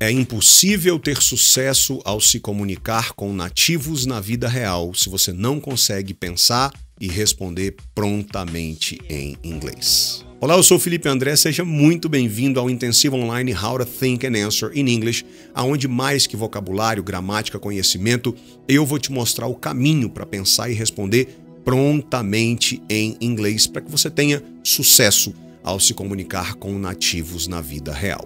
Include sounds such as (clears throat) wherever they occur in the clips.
É impossível ter sucesso ao se comunicar com nativos na vida real se você não consegue pensar e responder prontamente em inglês. Olá, eu sou Felipe André, seja muito bem-vindo ao intensivo online How to Think and Answer in English, aonde mais que vocabulário, gramática, conhecimento, eu vou te mostrar o caminho para pensar e responder prontamente em inglês para que você tenha sucesso ao se comunicar com nativos na vida real.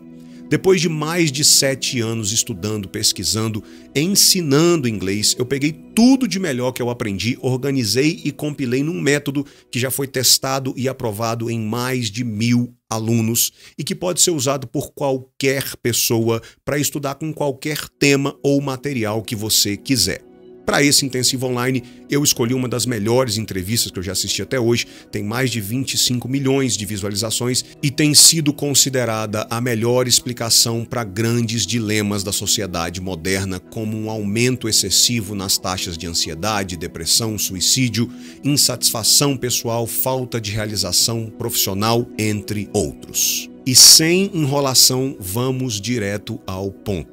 Depois de mais de sete anos estudando, pesquisando, ensinando inglês, eu peguei tudo de melhor que eu aprendi, organizei e compilei num método que já foi testado e aprovado em mais de mil alunos e que pode ser usado por qualquer pessoa para estudar com qualquer tema ou material que você quiser. Para esse intensivo online, eu escolhi uma das melhores entrevistas que eu já assisti até hoje, tem mais de 25 milhões de visualizações e tem sido considerada a melhor explicação para grandes dilemas da sociedade moderna, como um aumento excessivo nas taxas de ansiedade, depressão, suicídio, insatisfação pessoal, falta de realização profissional, entre outros. E sem enrolação, vamos direto ao ponto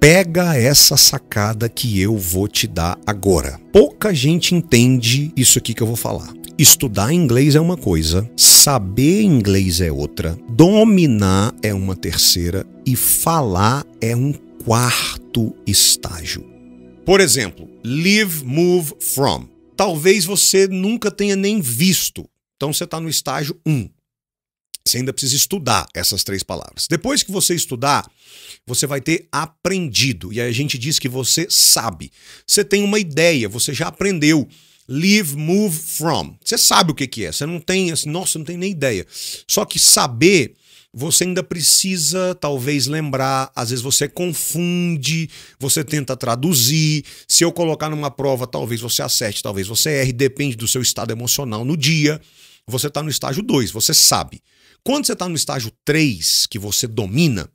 pega essa sacada que eu vou te dar agora. Pouca gente entende isso aqui que eu vou falar. Estudar inglês é uma coisa, saber inglês é outra, dominar é uma terceira e falar é um quarto estágio. Por exemplo, live, move, from. Talvez você nunca tenha nem visto. Então você está no estágio 1. Você ainda precisa estudar essas três palavras. Depois que você estudar, você vai ter aprendido. E a gente diz que você sabe. Você tem uma ideia, você já aprendeu. Live, move from. Você sabe o que, que é. Você não tem, assim, nossa, não tem nem ideia. Só que saber você ainda precisa talvez lembrar, às vezes você confunde, você tenta traduzir. Se eu colocar numa prova, talvez você acerte, talvez você erre, depende do seu estado emocional no dia. Você está no estágio 2, você sabe. Quando você está no estágio 3, que você domina,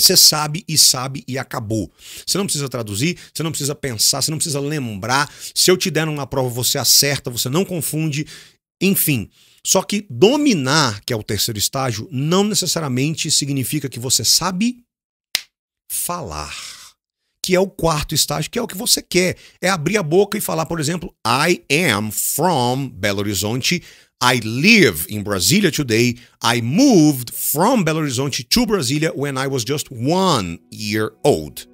você sabe e sabe e acabou. Você não precisa traduzir, você não precisa pensar, você não precisa lembrar. Se eu te der uma prova, você acerta, você não confunde, enfim. Só que dominar, que é o terceiro estágio, não necessariamente significa que você sabe falar que é o quarto estágio, que é o que você quer. É abrir a boca e falar, por exemplo, I am from Belo Horizonte. I live in Brasília today. I moved from Belo Horizonte to Brasília when I was just one year old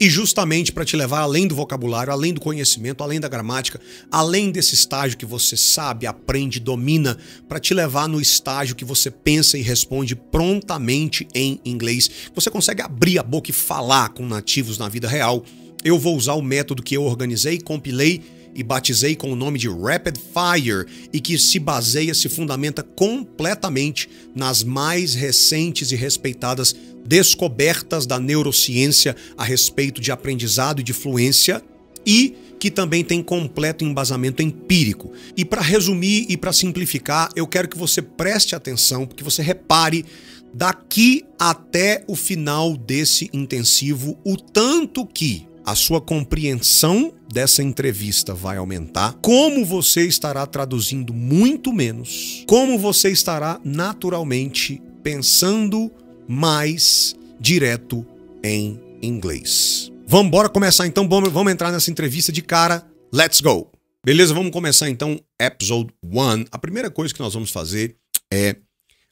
e justamente para te levar além do vocabulário, além do conhecimento, além da gramática, além desse estágio que você sabe, aprende, domina, para te levar no estágio que você pensa e responde prontamente em inglês. Você consegue abrir a boca e falar com nativos na vida real. Eu vou usar o método que eu organizei, compilei e batizei com o nome de Rapid Fire e que se baseia, se fundamenta completamente nas mais recentes e respeitadas descobertas da neurociência a respeito de aprendizado e de fluência e que também tem completo embasamento empírico. E para resumir e para simplificar, eu quero que você preste atenção, porque você repare daqui até o final desse intensivo o tanto que a sua compreensão dessa entrevista vai aumentar, como você estará traduzindo muito menos, como você estará naturalmente pensando mais direto em inglês. Vamos embora começar então, vamos, vamos entrar nessa entrevista de cara. Let's go. Beleza, vamos começar então episode 1. A primeira coisa que nós vamos fazer é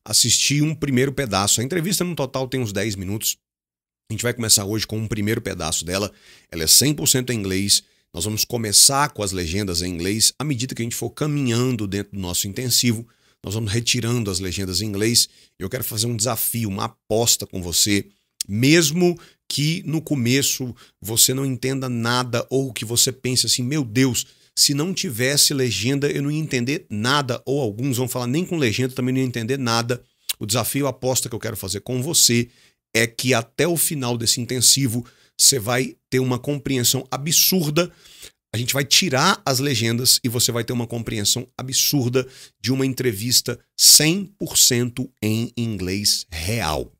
assistir um primeiro pedaço. A entrevista no total tem uns 10 minutos. A gente vai começar hoje com um primeiro pedaço dela. Ela é 100% em inglês. Nós vamos começar com as legendas em inglês. À medida que a gente for caminhando dentro do nosso intensivo, nós vamos retirando as legendas em inglês. Eu quero fazer um desafio, uma aposta com você, mesmo que no começo você não entenda nada ou que você pense assim: meu Deus, se não tivesse legenda eu não ia entender nada, ou alguns vão falar nem com legenda também não ia entender nada. O desafio, a aposta que eu quero fazer com você é que até o final desse intensivo você vai ter uma compreensão absurda. A gente vai tirar as legendas e você vai ter uma compreensão absurda de uma entrevista 100% em inglês real.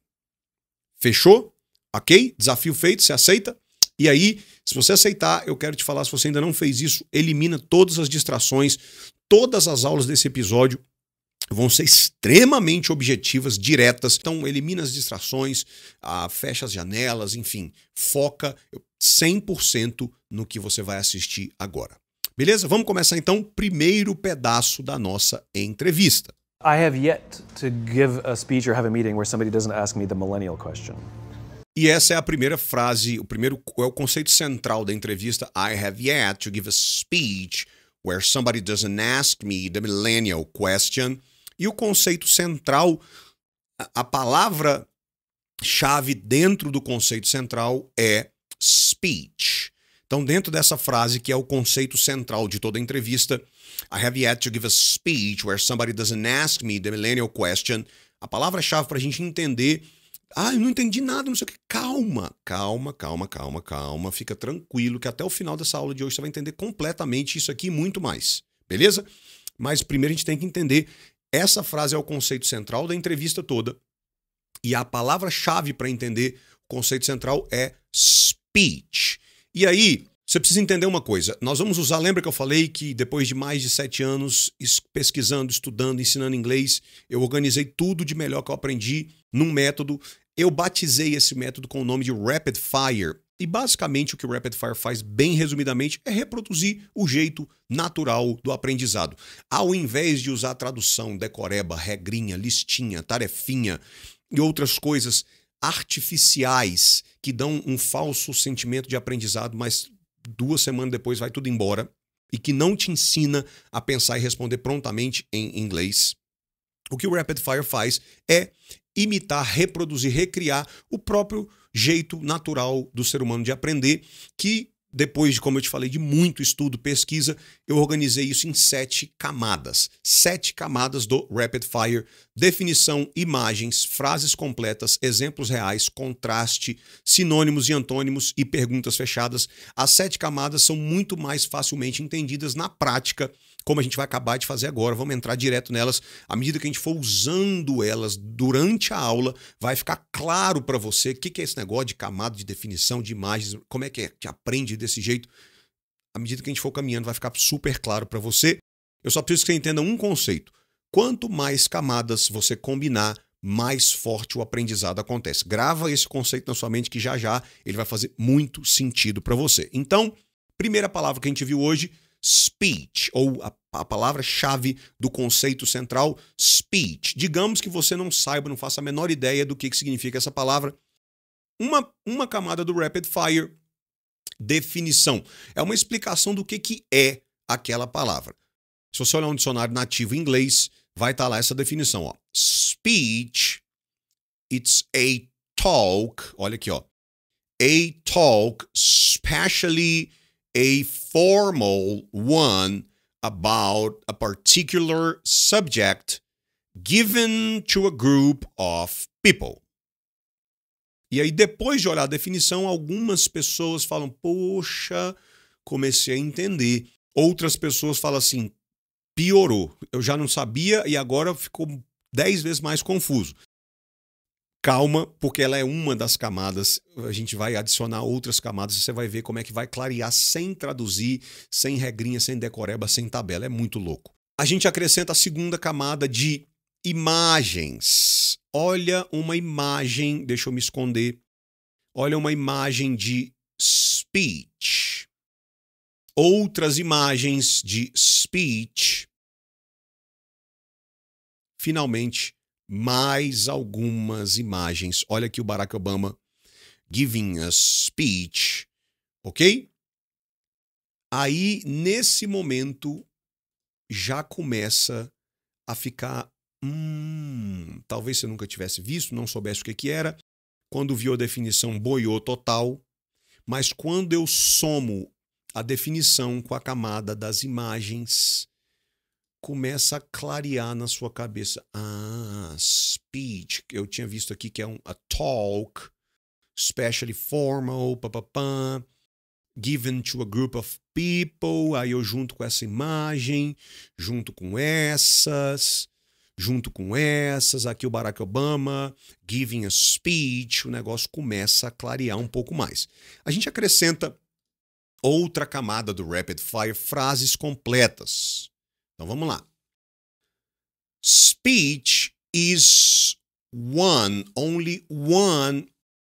Fechou? Ok? Desafio feito, você aceita? E aí, se você aceitar, eu quero te falar, se você ainda não fez isso, elimina todas as distrações, todas as aulas desse episódio vão ser extremamente objetivas, diretas. Então, elimina as distrações, ah, fecha as janelas, enfim, foca 100% no que você vai assistir agora. Beleza? Vamos começar então o primeiro pedaço da nossa entrevista. I have yet to give a speech or have a meeting where somebody doesn't ask me the millennial question. E essa é a primeira frase, o primeiro é o conceito central da entrevista. I have yet to give a speech where somebody doesn't ask me the millennial question. E o conceito central, a palavra chave dentro do conceito central é speech. Então, dentro dessa frase, que é o conceito central de toda a entrevista, I have yet to give a speech where somebody doesn't ask me the millennial question. A palavra-chave para a gente entender. Ah, eu não entendi nada, não sei o que. Calma, calma, calma, calma, calma. Fica tranquilo que até o final dessa aula de hoje você vai entender completamente isso aqui e muito mais. Beleza? Mas primeiro a gente tem que entender essa frase é o conceito central da entrevista toda. E a palavra-chave para entender o conceito central é speech. E aí, você precisa entender uma coisa. Nós vamos usar, lembra que eu falei que depois de mais de sete anos pesquisando, estudando, ensinando inglês, eu organizei tudo de melhor que eu aprendi num método. Eu batizei esse método com o nome de Rapid Fire. E basicamente o que o Rapid Fire faz, bem resumidamente, é reproduzir o jeito natural do aprendizado. Ao invés de usar tradução, decoreba, regrinha, listinha, tarefinha e outras coisas artificiais que dão um falso sentimento de aprendizado, mas duas semanas depois vai tudo embora e que não te ensina a pensar e responder prontamente em inglês. O que o Rapid Fire faz é imitar, reproduzir, recriar o próprio jeito natural do ser humano de aprender, que depois de, como eu te falei, de muito estudo, pesquisa, eu organizei isso em sete camadas. Sete camadas do Rapid Fire: definição, imagens, frases completas, exemplos reais, contraste, sinônimos e antônimos e perguntas fechadas. As sete camadas são muito mais facilmente entendidas na prática como a gente vai acabar de fazer agora. Vamos entrar direto nelas. À medida que a gente for usando elas durante a aula, vai ficar claro para você o que, que é esse negócio de camada, de definição, de imagens, como é que é que aprende desse jeito. À medida que a gente for caminhando, vai ficar super claro para você. Eu só preciso que você entenda um conceito. Quanto mais camadas você combinar, mais forte o aprendizado acontece. Grava esse conceito na sua mente que já já ele vai fazer muito sentido para você. Então, primeira palavra que a gente viu hoje, speech, ou a, a palavra-chave do conceito central, speech. Digamos que você não saiba, não faça a menor ideia do que, que significa essa palavra. Uma, uma camada do Rapid Fire, definição. É uma explicação do que, que é aquela palavra. Se você olhar um dicionário nativo em inglês, vai estar tá lá essa definição. Ó. Speech, it's a talk, olha aqui, ó. A talk specially a formal one about a particular subject given to a group of people. E aí, depois de olhar a definição, algumas pessoas falam: Poxa, comecei a entender. Outras pessoas falam assim: piorou. Eu já não sabia e agora ficou dez vezes mais confuso calma, porque ela é uma das camadas. A gente vai adicionar outras camadas, você vai ver como é que vai clarear sem traduzir, sem regrinha, sem decoreba, sem tabela. É muito louco. A gente acrescenta a segunda camada de imagens. Olha uma imagem, deixa eu me esconder. Olha uma imagem de speech. Outras imagens de speech. Finalmente, mais algumas imagens. Olha aqui o Barack Obama giving a speech, ok? Aí, nesse momento, já começa a ficar. Hum, talvez você nunca tivesse visto, não soubesse o que, que era. Quando viu a definição, boiou total. Mas quando eu somo a definição com a camada das imagens, começa a clarear na sua cabeça. Ah, speech, eu tinha visto aqui que é um a talk, especially formal, given to a group of people. Aí eu junto com essa imagem, junto com essas, junto com essas, aqui o Barack Obama, giving a speech, o negócio começa a clarear um pouco mais. A gente acrescenta outra camada do rapid fire, frases completas então vamos lá. Speech is one, only one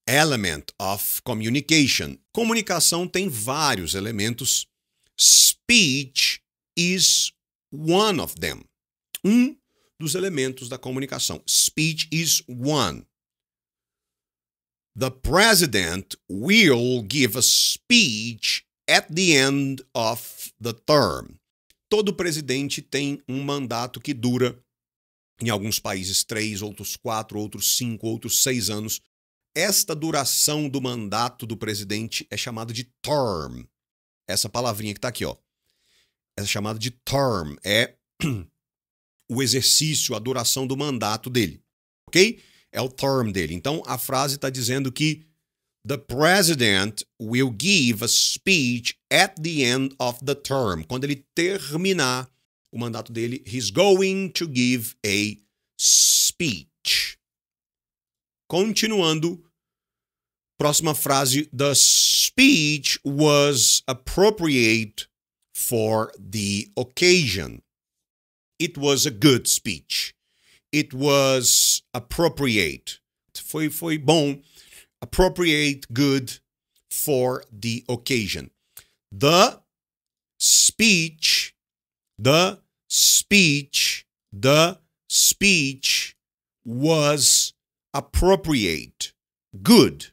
element of communication. Comunicação tem vários elementos. Speech is one of them. Um dos elementos da comunicação. Speech is one. The president will give a speech at the end of the term todo presidente tem um mandato que dura, em alguns países, três, outros quatro, outros cinco, outros seis anos. Esta duração do mandato do presidente é chamada de term. Essa palavrinha que está aqui, ó. É chamada de term. É (clears throat) o exercício, a duração do mandato dele. Ok? É o term dele. Então a frase está dizendo que The president will give a speech at the end of the term. Quando ele terminar o mandato dele, he's going to give a speech. Continuando, próxima frase: The speech was appropriate for the occasion. It was a good speech. It was appropriate. Foi, foi bom appropriate good for the occasion. The speech, the speech, the speech was appropriate, good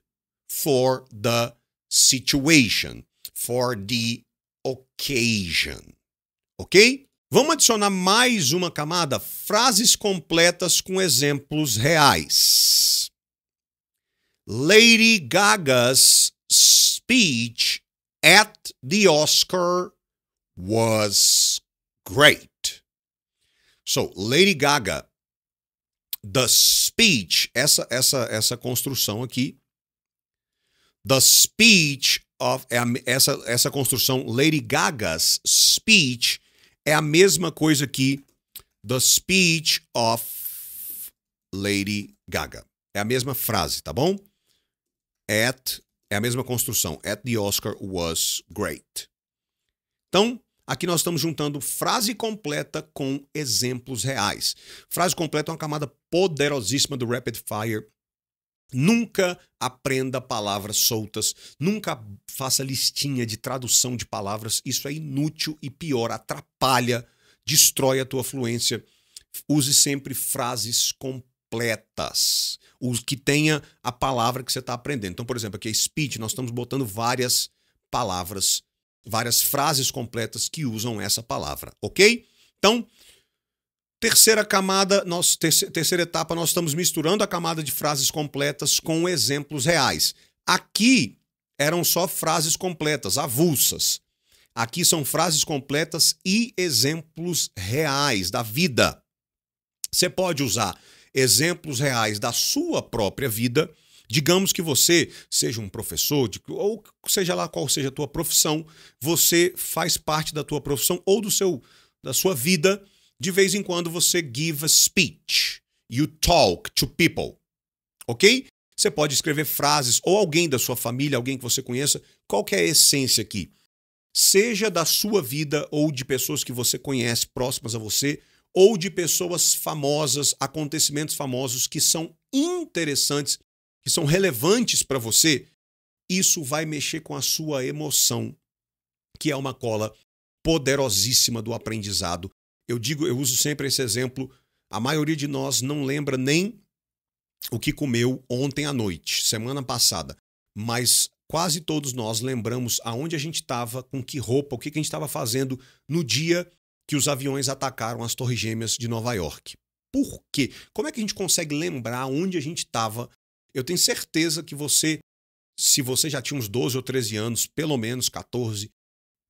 for the situation, for the occasion. Ok? Vamos adicionar mais uma camada: frases completas com exemplos reais. Lady Gaga's speech at the Oscar was great. So, Lady Gaga, the speech, essa essa essa construção aqui, the speech of é essa essa construção Lady Gaga's speech é a mesma coisa que the speech of Lady Gaga. É a mesma frase, tá bom? At é a mesma construção. At the Oscar was great. Então, aqui nós estamos juntando frase completa com exemplos reais. Frase completa é uma camada poderosíssima do Rapid Fire. Nunca aprenda palavras soltas, nunca faça listinha de tradução de palavras. Isso é inútil e pior, atrapalha, destrói a tua fluência. Use sempre frases completas completas, os que tenha a palavra que você está aprendendo. Então, por exemplo, aqui é speech, nós estamos botando várias palavras, várias frases completas que usam essa palavra, ok? Então, terceira camada, nós, terceira etapa, nós estamos misturando a camada de frases completas com exemplos reais. Aqui eram só frases completas, avulsas. Aqui são frases completas e exemplos reais da vida. Você pode usar exemplos reais da sua própria vida. Digamos que você seja um professor, ou seja lá qual seja a tua profissão, você faz parte da tua profissão ou do seu da sua vida. De vez em quando você give a speech, you talk to people, ok? Você pode escrever frases ou alguém da sua família, alguém que você conheça. Qual que é a essência aqui? Seja da sua vida ou de pessoas que você conhece próximas a você, ou de pessoas famosas, acontecimentos famosos que são interessantes, que são relevantes para você, isso vai mexer com a sua emoção, que é uma cola poderosíssima do aprendizado. Eu digo, eu uso sempre esse exemplo, a maioria de nós não lembra nem o que comeu ontem à noite, semana passada, mas quase todos nós lembramos aonde a gente estava, com que roupa, o que, que a gente estava fazendo no dia que os aviões atacaram as Torres Gêmeas de Nova York. Por quê? Como é que a gente consegue lembrar onde a gente estava? Eu tenho certeza que você, se você já tinha uns 12 ou 13 anos, pelo menos 14,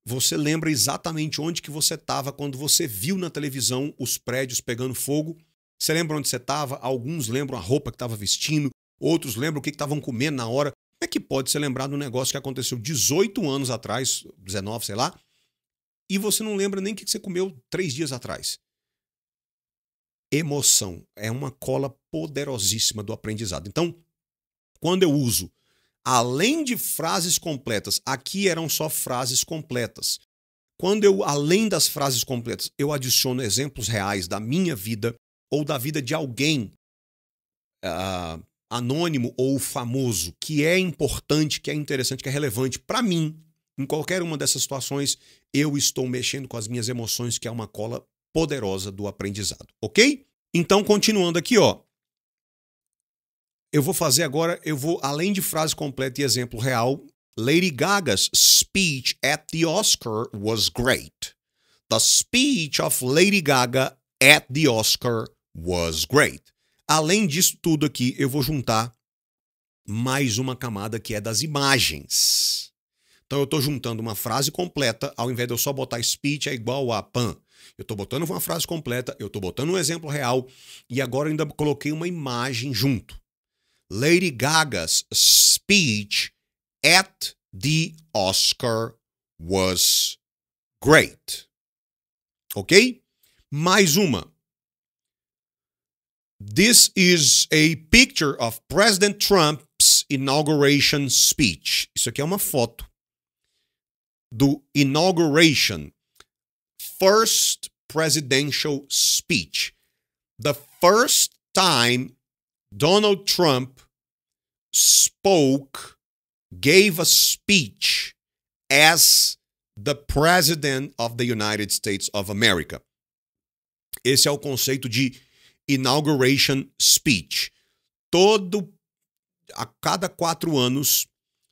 você lembra exatamente onde que você estava quando você viu na televisão os prédios pegando fogo. Você lembra onde você estava? Alguns lembram a roupa que estava vestindo, outros lembram o que estavam comendo na hora. Como é que pode ser lembrado um negócio que aconteceu 18 anos atrás, 19, sei lá, e você não lembra nem o que você comeu três dias atrás. Emoção é uma cola poderosíssima do aprendizado. Então, quando eu uso, além de frases completas, aqui eram só frases completas. Quando eu, além das frases completas, eu adiciono exemplos reais da minha vida ou da vida de alguém uh, anônimo ou famoso, que é importante, que é interessante, que é relevante para mim, em qualquer uma dessas situações, eu estou mexendo com as minhas emoções, que é uma cola poderosa do aprendizado, ok? Então, continuando aqui, ó. Eu vou fazer agora, eu vou, além de frase completa e exemplo real, Lady Gaga's speech at the Oscar was great. The speech of Lady Gaga at the Oscar was great. Além disso tudo aqui, eu vou juntar mais uma camada que é das imagens. Então eu estou juntando uma frase completa, ao invés de eu só botar speech é igual a pan. Eu estou botando uma frase completa, eu estou botando um exemplo real e agora ainda coloquei uma imagem junto. Lady Gaga's speech at the Oscar was great. Ok? Mais uma. This is a picture of President Trump's inauguration speech. Isso aqui é uma foto do Inauguration, First Presidential Speech. The first time Donald Trump spoke, gave a speech as the President of the United States of America. Esse é o conceito de Inauguration Speech. Todo a cada quatro anos,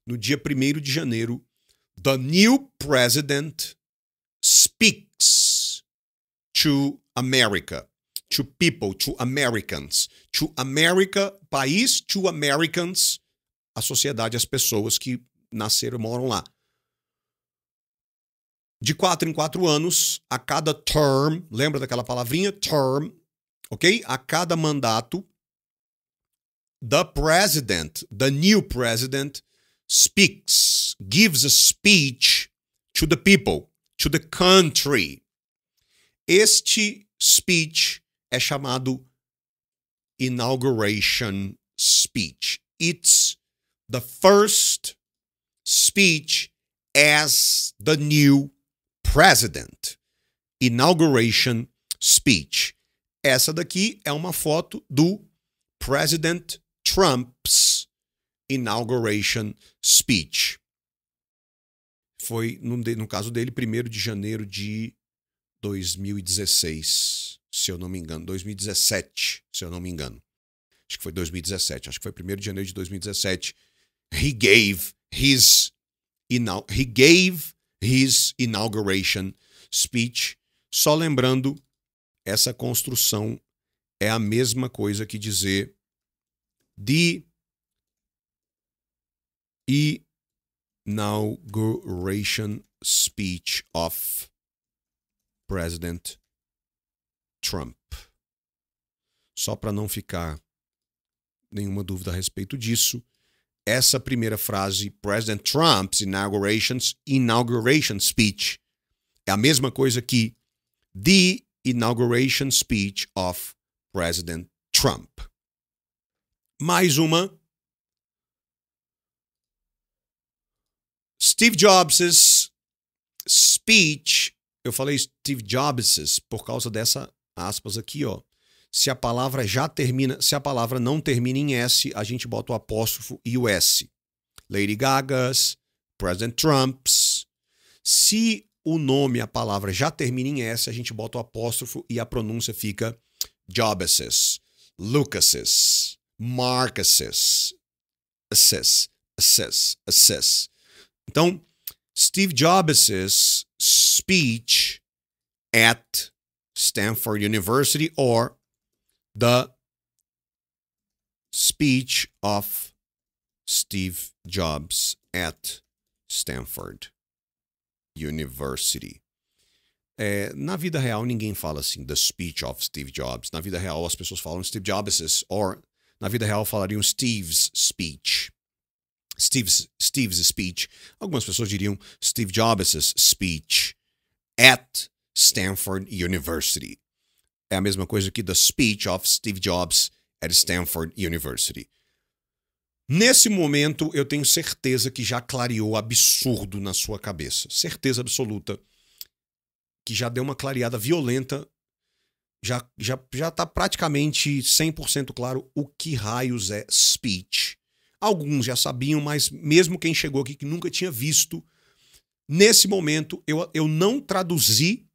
no dia 1 de janeiro, The new president speaks to America, to people, to Americans, to America, país, to Americans, a sociedade, as pessoas que nasceram e moram lá. De quatro em quatro anos, a cada term, lembra daquela palavrinha? Term, ok? A cada mandato, the president, the new president, speaks, gives a speech to the people, to the country. Este speech é chamado inauguration speech. It's the first speech as the new president. Inauguration speech. Essa daqui é uma foto do President Trump's inauguration speech. Foi, no, no caso dele, 1 de janeiro de 2016, se eu não me engano. 2017, se eu não me engano. Acho que foi 2017. Acho que foi 1 de janeiro de 2017. He gave his, he gave his inauguration speech. Só lembrando, essa construção é a mesma coisa que dizer the Inauguration Speech of President Trump. Só para não ficar nenhuma dúvida a respeito disso, essa primeira frase, President Trump's inaugurations, inauguration speech, é a mesma coisa que the inauguration speech of President Trump. Mais uma Steve Jobs' speech, eu falei Steve Jobs por causa dessa aspas aqui, ó. Se a palavra já termina, se a palavra não termina em S, a gente bota o apóstrofo e o S. Lady Gaga's, President Trump's. Se o nome, a palavra já termina em S, a gente bota o apóstrofo e a pronúncia fica Jobs's, Lucas's, Marcus's, Assess, Assess, Assess. Então, Steve Jobs' speech at Stanford University or the speech of Steve Jobs at Stanford University. É, na vida real, ninguém fala assim, the speech of Steve Jobs. Na vida real, as pessoas falam Steve Jobs, or na vida real, falariam Steve's speech. Steve's, Steve's speech, algumas pessoas diriam Steve Jobs' speech at Stanford University. É a mesma coisa que the speech of Steve Jobs at Stanford University. Nesse momento, eu tenho certeza que já clareou absurdo na sua cabeça. Certeza absoluta que já deu uma clareada violenta. Já já já tá praticamente 100% claro o que raios é speech Alguns já sabiam, mas mesmo quem chegou aqui que nunca tinha visto, nesse momento eu, eu não traduzi,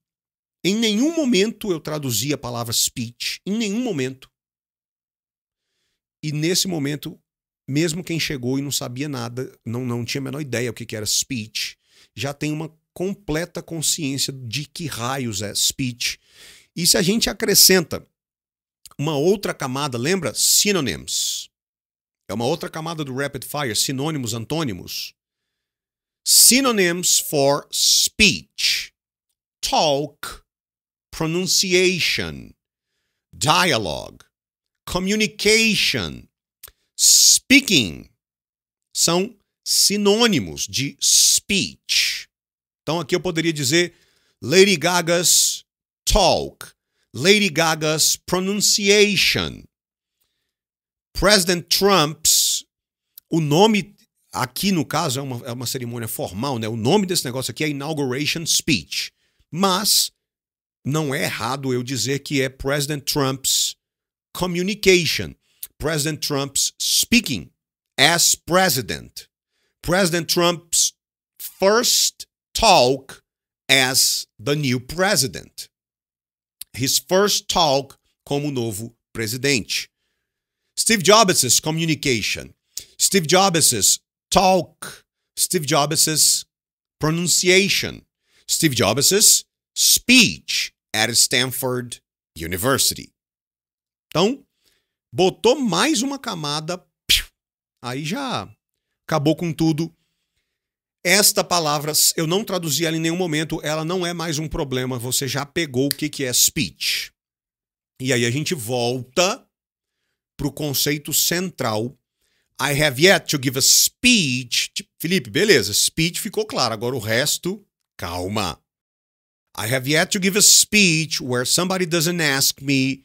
em nenhum momento eu traduzi a palavra speech, em nenhum momento. E nesse momento, mesmo quem chegou e não sabia nada, não, não tinha a menor ideia o que, era speech, já tem uma completa consciência de que raios é speech. E se a gente acrescenta uma outra camada, lembra? Synonyms. É uma outra camada do rapid fire, sinônimos, antônimos. Synonyms for speech, talk, pronunciation, dialogue, communication, speaking são sinônimos de speech. Então aqui eu poderia dizer Lady Gaga's talk, Lady Gaga's pronunciation, President Trump's, o nome aqui no caso é uma, é uma cerimônia formal, né? O nome desse negócio aqui é Inauguration Speech. Mas não é errado eu dizer que é President Trump's Communication, President Trump's Speaking as President, President Trump's First Talk as the new President, his first talk como novo presidente. Steve Jobs' communication, Steve Jobs' talk, Steve Jobs' pronunciation, Steve Jobs' speech at Stanford University. Então, botou mais uma camada, aí já acabou com tudo. Esta palavra, eu não traduzi ela em nenhum momento, ela não é mais um problema, você já pegou o que, que é speech. E aí a gente volta para o conceito central. I have yet to give a speech. Felipe, beleza, speech ficou claro. Agora o resto, calma. I have yet to give a speech where somebody doesn't ask me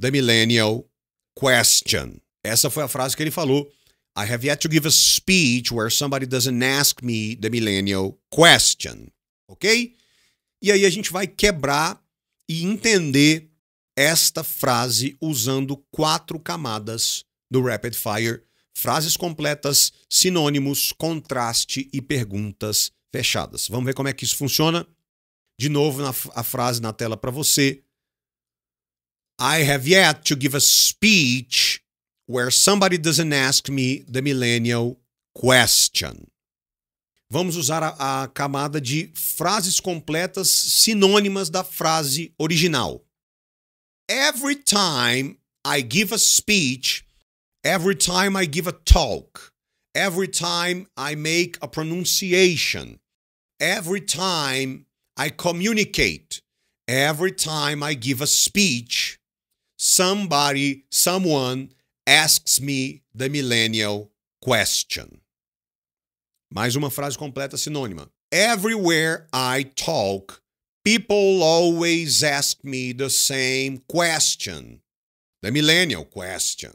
the millennial question. Essa foi a frase que ele falou. I have yet to give a speech where somebody doesn't ask me the millennial question. Ok? E aí a gente vai quebrar e entender esta frase usando quatro camadas do Rapid Fire, frases completas, sinônimos, contraste e perguntas fechadas. Vamos ver como é que isso funciona? De novo, na, a frase na tela para você. I have yet to give a speech where somebody doesn't ask me the millennial question. Vamos usar a, a camada de frases completas sinônimas da frase original every time I give a speech, every time I give a talk, every time I make a pronunciation, every time I communicate, every time I give a speech, somebody, someone asks me the millennial question. Mais uma frase completa sinônima. Everywhere I talk, People always ask me the same question, the millennial question.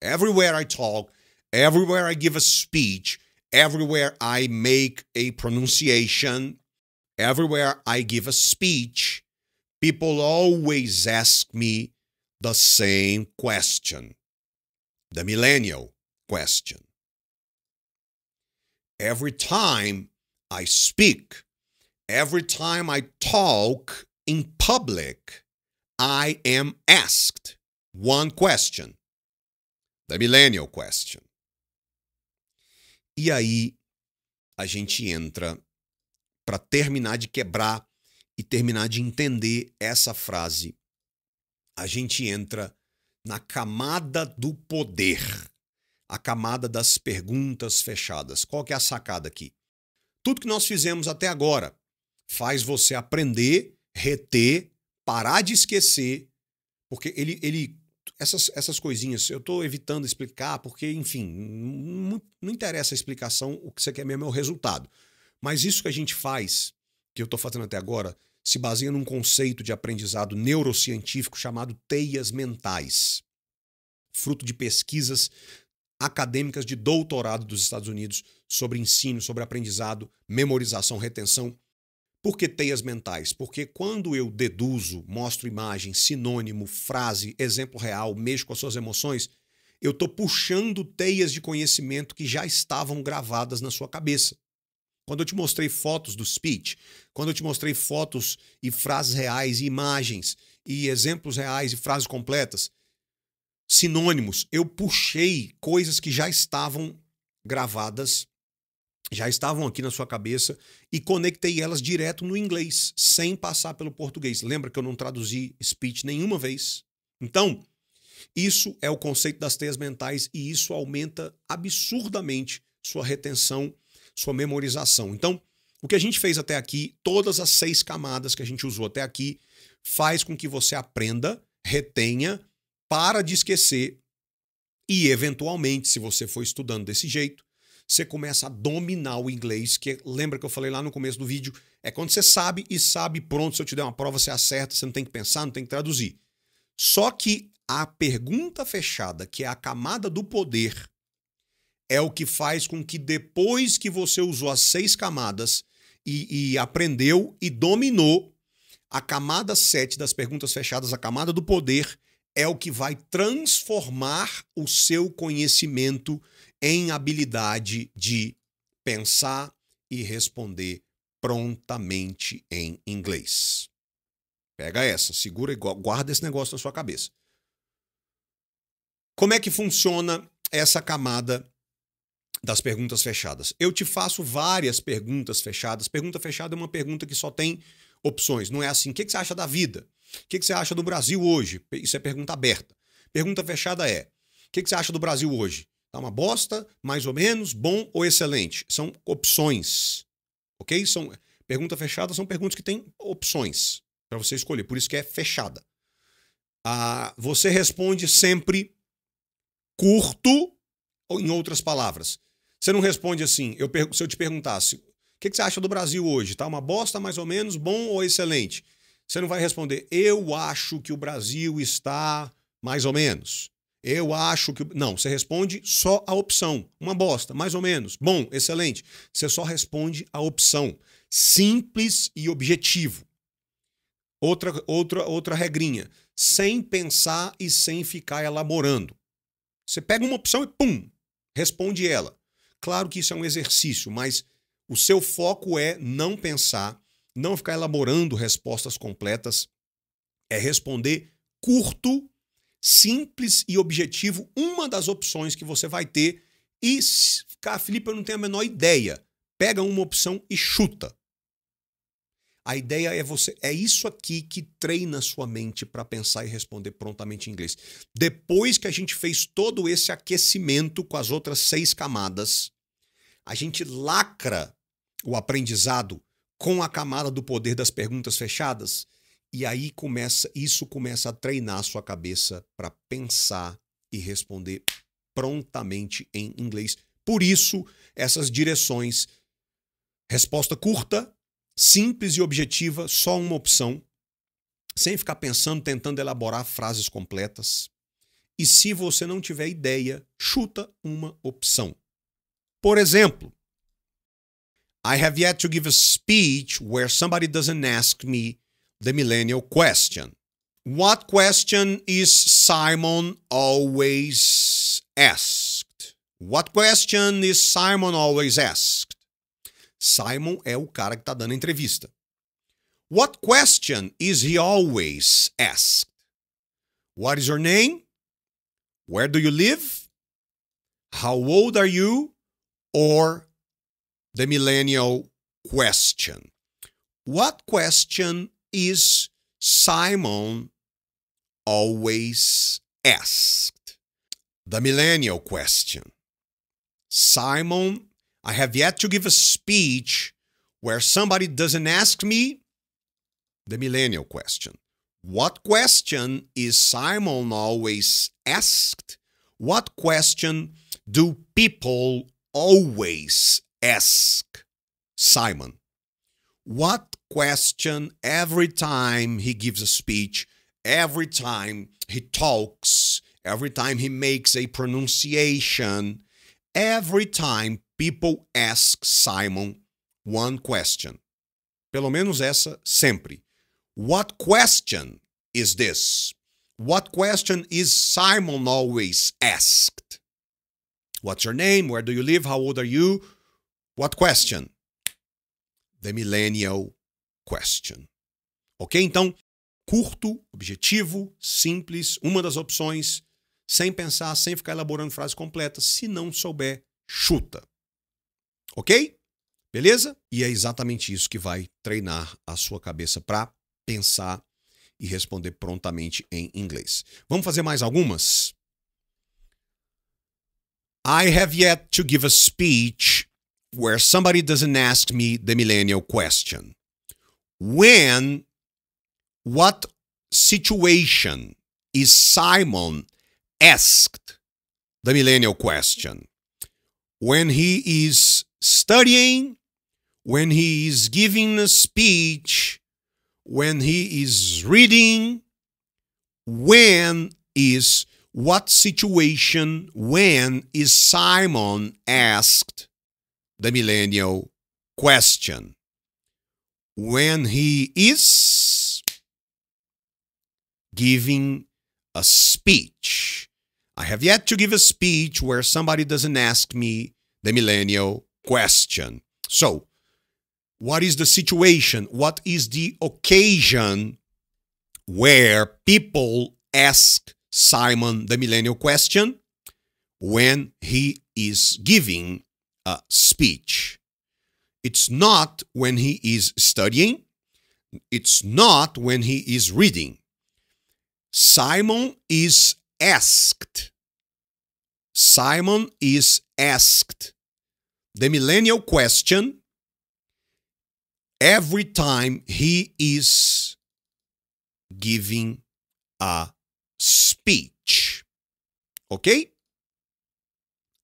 Everywhere I talk, everywhere I give a speech, everywhere I make a pronunciation, everywhere I give a speech, people always ask me the same question, the millennial question. Every time I speak, Every time I talk in public, I am asked one question. The millennial question. E aí a gente entra para terminar de quebrar e terminar de entender essa frase. A gente entra na camada do poder, a camada das perguntas fechadas. Qual que é a sacada aqui? Tudo que nós fizemos até agora faz você aprender, reter, parar de esquecer, porque ele, ele essas, essas coisinhas, eu estou evitando explicar, porque, enfim, não, não, interessa a explicação, o que você quer mesmo é o resultado. Mas isso que a gente faz, que eu estou fazendo até agora, se baseia num conceito de aprendizado neurocientífico chamado teias mentais, fruto de pesquisas acadêmicas de doutorado dos Estados Unidos sobre ensino, sobre aprendizado, memorização, retenção por que teias mentais? Porque quando eu deduzo, mostro imagem, sinônimo, frase, exemplo real, mexo com as suas emoções, eu estou puxando teias de conhecimento que já estavam gravadas na sua cabeça. Quando eu te mostrei fotos do speech, quando eu te mostrei fotos e frases reais e imagens e exemplos reais e frases completas, sinônimos, eu puxei coisas que já estavam gravadas já estavam aqui na sua cabeça e conectei elas direto no inglês, sem passar pelo português. Lembra que eu não traduzi speech nenhuma vez? Então, isso é o conceito das teias mentais e isso aumenta absurdamente sua retenção, sua memorização. Então, o que a gente fez até aqui, todas as seis camadas que a gente usou até aqui, faz com que você aprenda, retenha, para de esquecer e, eventualmente, se você for estudando desse jeito, você começa a dominar o inglês, que é, lembra que eu falei lá no começo do vídeo, é quando você sabe e sabe pronto, se eu te der uma prova, você acerta, você não tem que pensar, não tem que traduzir. Só que a pergunta fechada, que é a camada do poder, é o que faz com que depois que você usou as seis camadas e, e aprendeu e dominou, a camada 7 das perguntas fechadas, a camada do poder, é o que vai transformar o seu conhecimento em habilidade de pensar e responder prontamente em inglês. Pega essa, segura e guarda esse negócio na sua cabeça. Como é que funciona essa camada das perguntas fechadas? Eu te faço várias perguntas fechadas. Pergunta fechada é uma pergunta que só tem opções. Não é assim. O que você acha da vida? O que você acha do Brasil hoje? Isso é pergunta aberta. Pergunta fechada é: o que você acha do Brasil hoje? Tá uma bosta, mais ou menos, bom ou excelente. São opções. Ok? São, pergunta fechada são perguntas que têm opções para você escolher, por isso que é fechada. Ah, você responde sempre curto, ou em outras palavras. Você não responde assim. Eu se eu te perguntasse, o que, que, você acha do Brasil hoje? Tá uma bosta, mais ou menos, bom ou excelente? Você não vai responder, eu acho que o Brasil está mais ou menos eu acho que. Não, você responde só a opção. Uma bosta, mais ou menos. Bom, excelente. Você só responde a opção. Simples e objetivo. Outra, outra, outra regrinha. Sem pensar e sem ficar elaborando. Você pega uma opção e pum, responde ela. Claro que isso é um exercício, mas o seu foco é não pensar, não ficar elaborando respostas completas, é responder curto simples e objetivo uma das opções que você vai ter e, cara, Felipe, eu não tenho a menor ideia. Pega uma opção e chuta. A ideia é você, é isso aqui que treina sua mente para pensar e responder prontamente em inglês. Depois que a gente fez todo esse aquecimento com as outras seis camadas, a gente lacra o aprendizado com a camada do poder das perguntas fechadas e aí começa, isso começa a treinar a sua cabeça para pensar e responder prontamente em inglês. Por isso, essas direções resposta curta, simples e objetiva, só uma opção, sem ficar pensando, tentando elaborar frases completas. E se você não tiver ideia, chuta uma opção. Por exemplo, I have yet to give a speech where somebody doesn't ask me the millennial question. What question is Simon always asked? What question is Simon always asked? Simon é o cara que está dando a entrevista. What question is he always asked? What is your name? Where do you live? How old are you? Or the millennial question. What question is Simon always asked? The millennial question. Simon, I have yet to give a speech where somebody doesn't ask me the millennial question. What question is Simon always asked? What question do people always ask Simon? what question every time he gives a speech, every time he talks, every time he makes a pronunciation, every time people ask Simon one question. Pelo menos essa sempre. What question is this? What question is Simon always asked? What's your name? Where do you live? How old are you? What question? The Millennial Question. Ok? Então, curto, objetivo, simples, uma das opções, sem pensar, sem ficar elaborando frase completa. Se não souber, chuta. Ok? Beleza? E é exatamente isso que vai treinar a sua cabeça para pensar e responder prontamente em inglês. Vamos fazer mais algumas? I have yet to give a speech where somebody doesn't ask me the millennial question. When, what situation is Simon asked the millennial question? When he is studying, when he is giving a speech, when he is reading, when is what situation, when is Simon asked the millennial question when he is giving a speech. I have yet to give a speech where somebody doesn't ask me the millennial question. So, what is the situation? What is the occasion where people ask Simon the millennial question? When he is giving uh, speech. It's not when he is studying, it's not when he is reading. Simon is asked. Simon is asked. The millennial question every time he is giving a speech. Okay?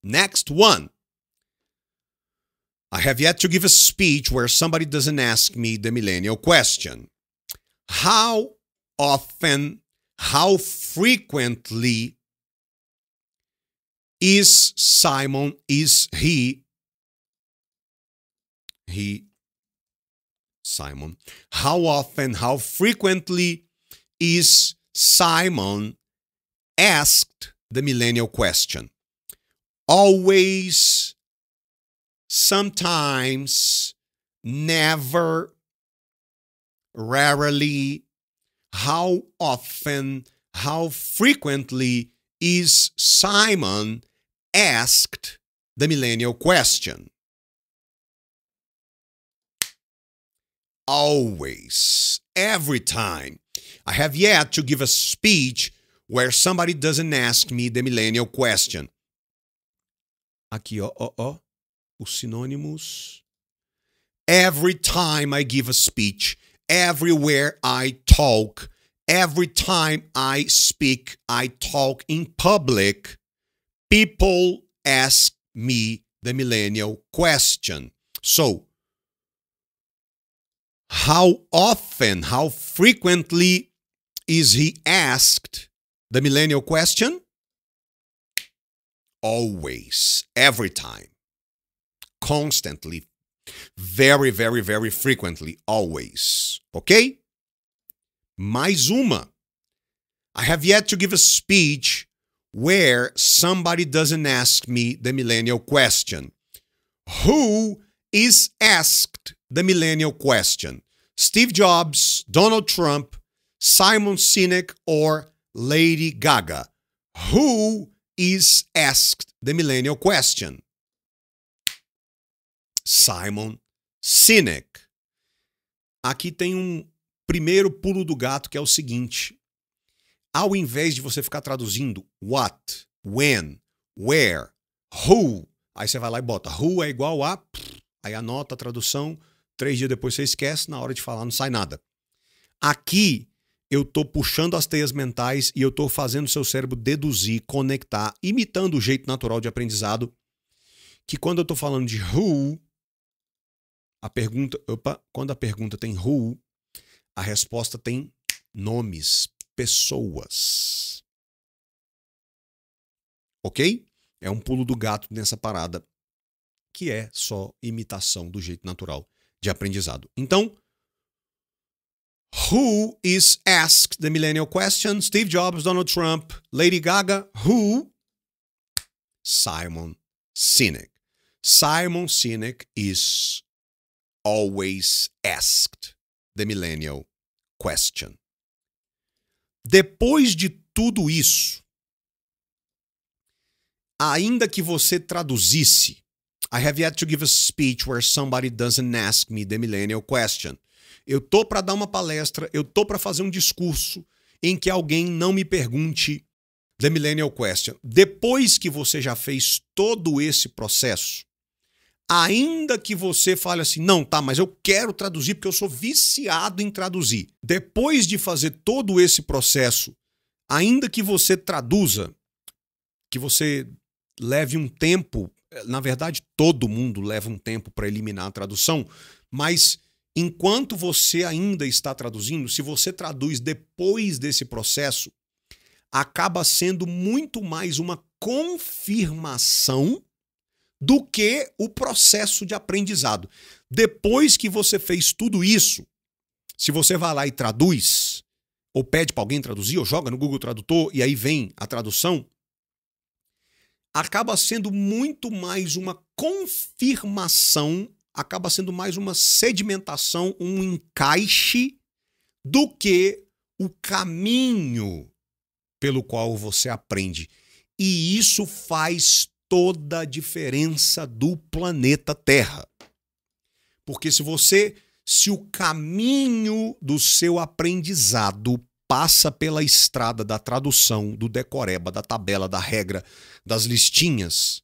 Next one. I have yet to give a speech where somebody doesn't ask me the millennial question How often, how frequently is Simon, is he, he, Simon, how often, how frequently is Simon asked the millennial question? Always sometimes, never, rarely, how often, how frequently is Simon asked the millennial question? Always, every time. I have yet to give a speech where somebody doesn't ask me the millennial question. Aqui, ó, ó, ó os sinônimos. Every time I give a speech, everywhere I talk, every time I speak, I talk in public, people ask me the millennial question. So, how often, how frequently is he asked the millennial question? Always, every time constantly, very, very, very frequently, always. Ok? Mais uma. I have yet to give a speech where somebody doesn't ask me the millennial question. Who is asked the millennial question? Steve Jobs, Donald Trump, Simon Sinek, or Lady Gaga? Who is asked the millennial question? Simon Sinek. Aqui tem um primeiro pulo do gato que é o seguinte: ao invés de você ficar traduzindo what, when, where, who, aí você vai lá e bota who é igual a, aí anota a tradução, três dias depois você esquece, na hora de falar não sai nada. Aqui eu estou puxando as teias mentais e eu estou fazendo seu cérebro deduzir, conectar, imitando o jeito natural de aprendizado, que quando eu estou falando de who, a pergunta, opa, quando a pergunta tem who, a resposta tem nomes, pessoas. OK? É um pulo do gato nessa parada que é só imitação do jeito natural de aprendizado. Então, Who is asked the millennial question? Steve Jobs, Donald Trump, Lady Gaga, who? Simon Sinek. Simon Sinek is always asked, the millennial question. Depois de tudo isso, ainda que você traduzisse, I have yet to give a speech where somebody doesn't ask me the millennial question. Eu tô para dar uma palestra, eu tô para fazer um discurso em que alguém não me pergunte the millennial question. Depois que você já fez todo esse processo, Ainda que você fale assim, não, tá, mas eu quero traduzir porque eu sou viciado em traduzir. Depois de fazer todo esse processo, ainda que você traduza, que você leve um tempo, na verdade, todo mundo leva um tempo para eliminar a tradução, mas enquanto você ainda está traduzindo, se você traduz depois desse processo, acaba sendo muito mais uma confirmação do que o processo de aprendizado. Depois que você fez tudo isso, se você vai lá e traduz, ou pede para alguém traduzir, ou joga no Google Tradutor e aí vem a tradução, acaba sendo muito mais uma confirmação, acaba sendo mais uma sedimentação, um encaixe do que o caminho pelo qual você aprende. E isso faz toda a diferença do planeta Terra. Porque se você, se o caminho do seu aprendizado passa pela estrada da tradução, do decoreba, da tabela, da regra, das listinhas,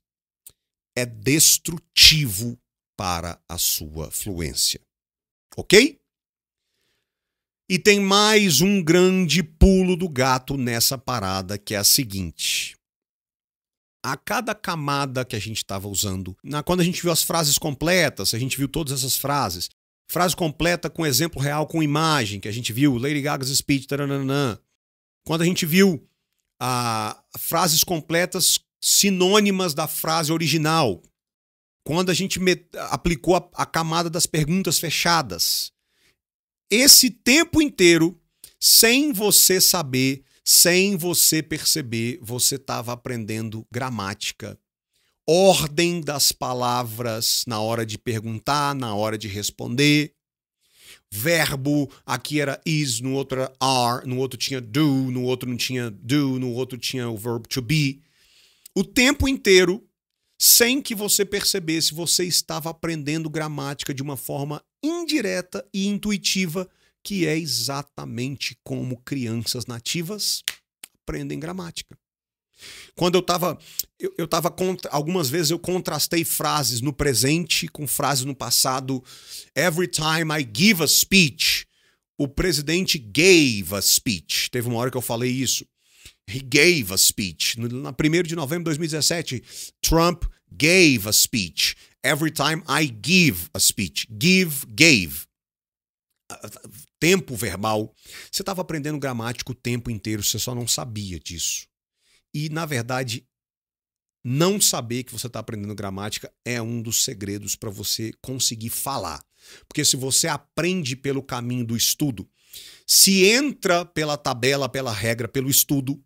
é destrutivo para a sua fluência. Ok? E tem mais um grande pulo do gato nessa parada que é a seguinte a cada camada que a gente estava usando. Na, quando a gente viu as frases completas, a gente viu todas essas frases. Frase completa com exemplo real, com imagem, que a gente viu Lady Gaga's speech, taranana. Quando a gente viu a, frases completas sinônimas da frase original. Quando a gente aplicou a, a camada das perguntas fechadas. Esse tempo inteiro, sem você saber sem você perceber, você estava aprendendo gramática, ordem das palavras na hora de perguntar, na hora de responder. Verbo, aqui era is, no outro era are, no outro tinha do, no outro não tinha do, no outro tinha o verbo to be. O tempo inteiro, sem que você percebesse, você estava aprendendo gramática de uma forma indireta e intuitiva que é exatamente como crianças nativas aprendem gramática. Quando eu estava. Eu, eu tava contra, algumas vezes eu contrastei frases no presente com frases no passado. Every time I give a speech, o presidente gave a speech. Teve uma hora que eu falei isso. He gave a speech. No, na 1 de novembro de 2017, Trump gave a speech. Every time I give a speech. Give, gave. Ah, tempo verbal. Você estava aprendendo gramática o tempo inteiro, você só não sabia disso. E, na verdade, não saber que você está aprendendo gramática é um dos segredos para você conseguir falar. Porque se você aprende pelo caminho do estudo, se entra pela tabela, pela regra, pelo estudo,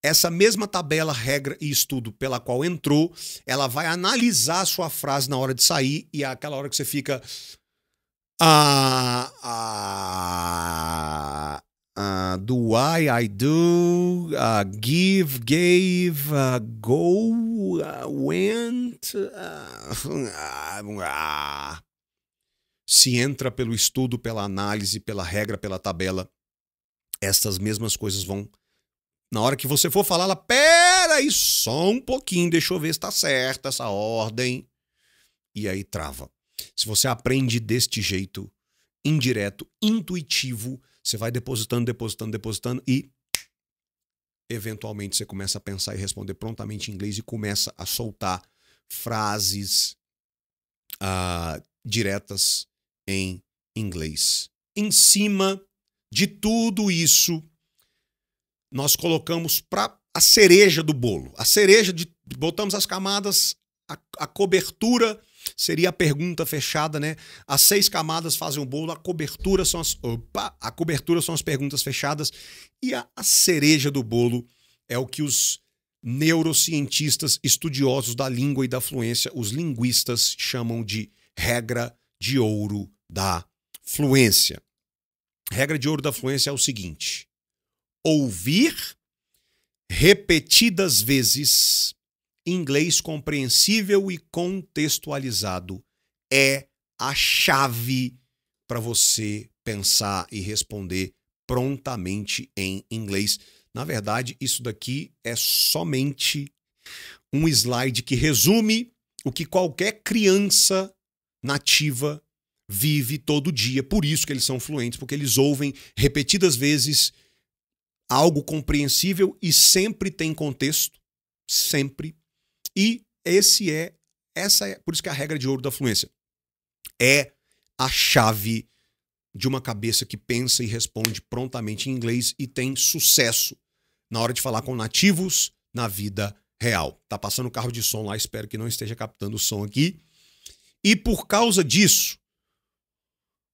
essa mesma tabela, regra e estudo pela qual entrou, ela vai analisar a sua frase na hora de sair e é aquela hora que você fica, ah, ah, do I, I do, ah, give, gave, ah, go, ah, went. ah, se entra pelo estudo, pela análise, pela regra, pela tabela, essas mesmas coisas vão. Na hora que você for falar, ela, pera aí só um pouquinho, deixa eu ver se tá certa essa ordem. E aí trava. Se você aprende deste jeito, indireto, intuitivo, você vai depositando, depositando, depositando e eventualmente você começa a pensar e responder prontamente em inglês e começa a soltar frases uh, diretas em inglês. Em cima de tudo isso, nós colocamos para a cereja do bolo, a cereja de botamos as camadas, a, a cobertura seria a pergunta fechada, né? As seis camadas fazem o bolo, a cobertura são as. Opa! A cobertura são as perguntas fechadas. E a, a cereja do bolo é o que os neurocientistas estudiosos da língua e da fluência, os linguistas, chamam de regra de ouro da fluência. Regra de ouro da fluência é o seguinte: ouvir repetidas vezes inglês compreensível e contextualizado é a chave para você pensar e responder prontamente em inglês. Na verdade, isso daqui é somente um slide que resume o que qualquer criança nativa vive todo dia. Por isso que eles são fluentes, porque eles ouvem repetidas vezes algo compreensível e sempre tem contexto, sempre e esse é essa é por isso que a regra de ouro da fluência é a chave de uma cabeça que pensa e responde prontamente em inglês e tem sucesso na hora de falar com nativos na vida real. Tá passando o carro de som lá, espero que não esteja captando o som aqui. E por causa disso,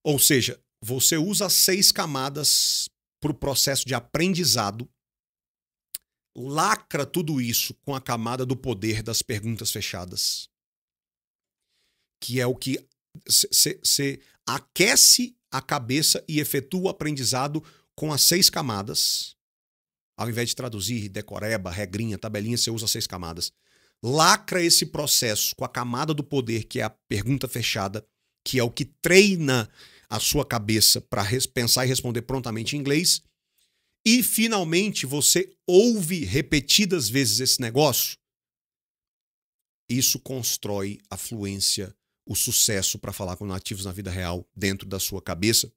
ou seja, você usa seis camadas para o processo de aprendizado lacra tudo isso com a camada do poder das perguntas fechadas. Que é o que você aquece a cabeça e efetua o aprendizado com as seis camadas. Ao invés de traduzir decoreba, regrinha, tabelinha, você usa seis camadas. Lacra esse processo com a camada do poder, que é a pergunta fechada, que é o que treina a sua cabeça para pensar e responder prontamente em inglês e finalmente você ouve repetidas vezes esse negócio, isso constrói a fluência, o sucesso para falar com nativos na vida real dentro da sua cabeça.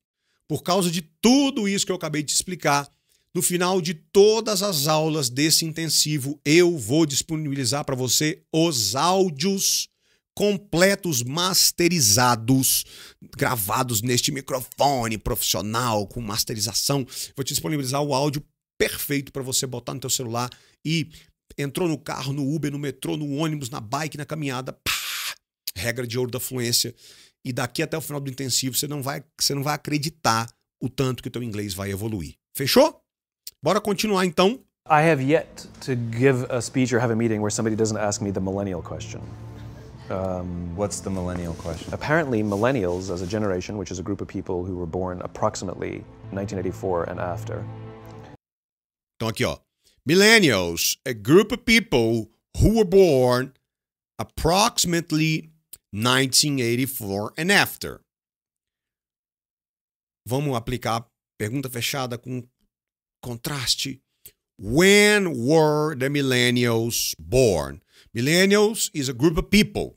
Por causa de tudo isso que eu acabei de explicar, no final de todas as aulas desse intensivo, eu vou disponibilizar para você os áudios completos, masterizados, gravados neste microfone profissional com masterização. Vou te disponibilizar o áudio perfeito para você botar no teu celular e entrou no carro, no Uber, no metrô, no ônibus, na bike, na caminhada. Pá! Regra de ouro da fluência. E daqui até o final do intensivo, você não vai, você não vai acreditar o tanto que o teu inglês vai evoluir. Fechou? Bora continuar então. I have yet to give a speech or have a meeting where somebody doesn't ask me the millennial question. Um, What's the millennial question? Apparently, millennials as a generation, which is a group of people who were born approximately 1984 and after. you. Millennials, a group of people who were born approximately 1984 and after. Vamos aplicar pergunta fechada com contraste. When were the millennials born? Millennials is a group of people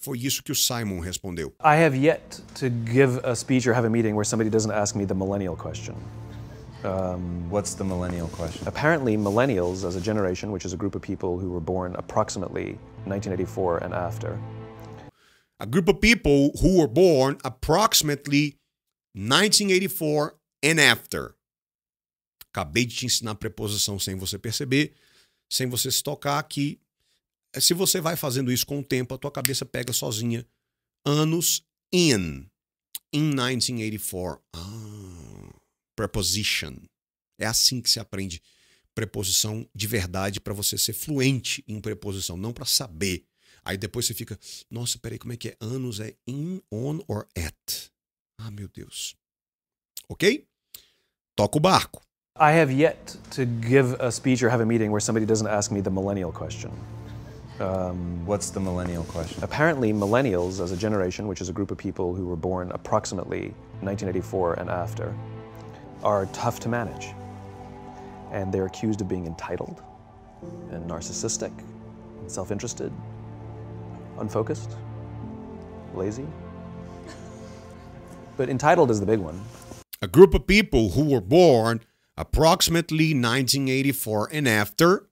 Foi isso que o Simon respondeu. I have yet to give a speech or have a meeting where somebody doesn't ask me the millennial question. Um, What's the millennial question? Apparently, millennials as a generation, which is a group of people who were born approximately 1984 and after. A group of people who were born approximately 1984 and after. Acabei de te ensinar preposição sem você perceber, sem você se tocar aqui. É, se você vai fazendo isso com o tempo, a tua cabeça pega sozinha. Anos in. In 1984. Ah, preposition. É assim que se aprende preposição de verdade para você ser fluente em preposição, não para saber. Aí depois você fica, nossa, peraí, como é que é? Anos é in, on or at. Ah, meu Deus. Ok? Toca o barco. I have yet to give a speech or have a meeting where somebody doesn't ask me the millennial question. Um, What's the millennial question? apparently, millennials as a generation, which is a group of people who were born approximately 1984 and after, are tough to manage. And they're accused of being entitled and narcissistic, and self interested, unfocused, lazy. But entitled is the big one. A group of people who were born approximately 1984 and after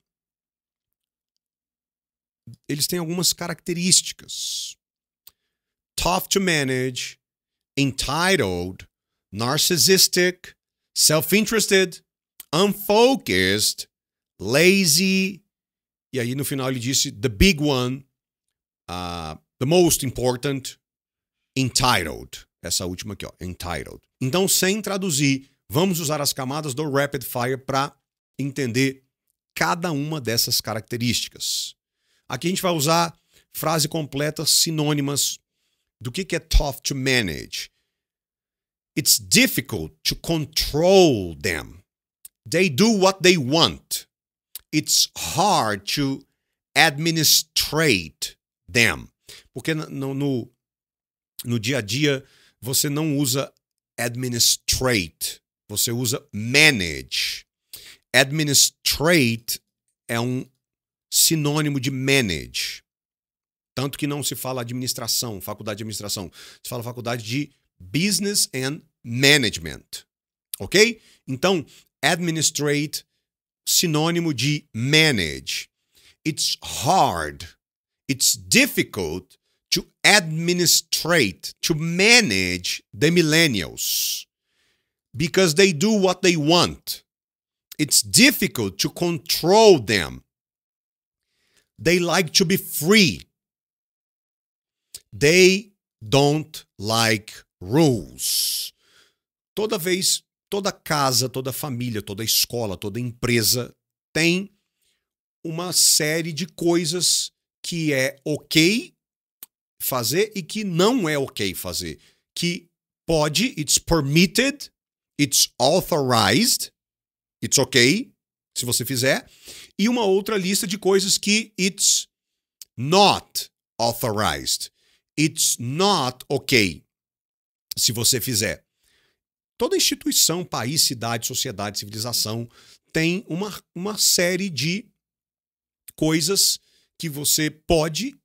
eles têm algumas características. Tough to manage, entitled, narcissistic, self-interested, unfocused, lazy. E aí no final ele disse the big one, uh, the most important, entitled. Essa última aqui, ó, entitled. Então, sem traduzir, vamos usar as camadas do rapid fire para entender cada uma dessas características. Aqui a gente vai usar frase completa, sinônimas do que, que é tough to manage. It's difficult to control them. They do what they want. It's hard to administrate them. Porque no, no, no dia a dia você não usa administrate, você usa manage. Administrate é um sinônimo de manage. Tanto que não se fala administração, faculdade de administração. Se fala faculdade de business and management. Ok? Então, administrate, sinônimo de manage. It's hard. It's difficult to administrate, to manage the millennials because they do what they want. It's difficult to control them They like to be free. They don't like rules. Toda vez, toda casa, toda família, toda escola, toda empresa tem uma série de coisas que é ok fazer e que não é ok fazer. Que pode, it's permitted, it's authorized, it's ok, se você fizer, e uma outra lista de coisas que it's not authorized. It's not okay. Se você fizer. Toda instituição, país, cidade, sociedade, civilização tem uma, uma série de coisas que você pode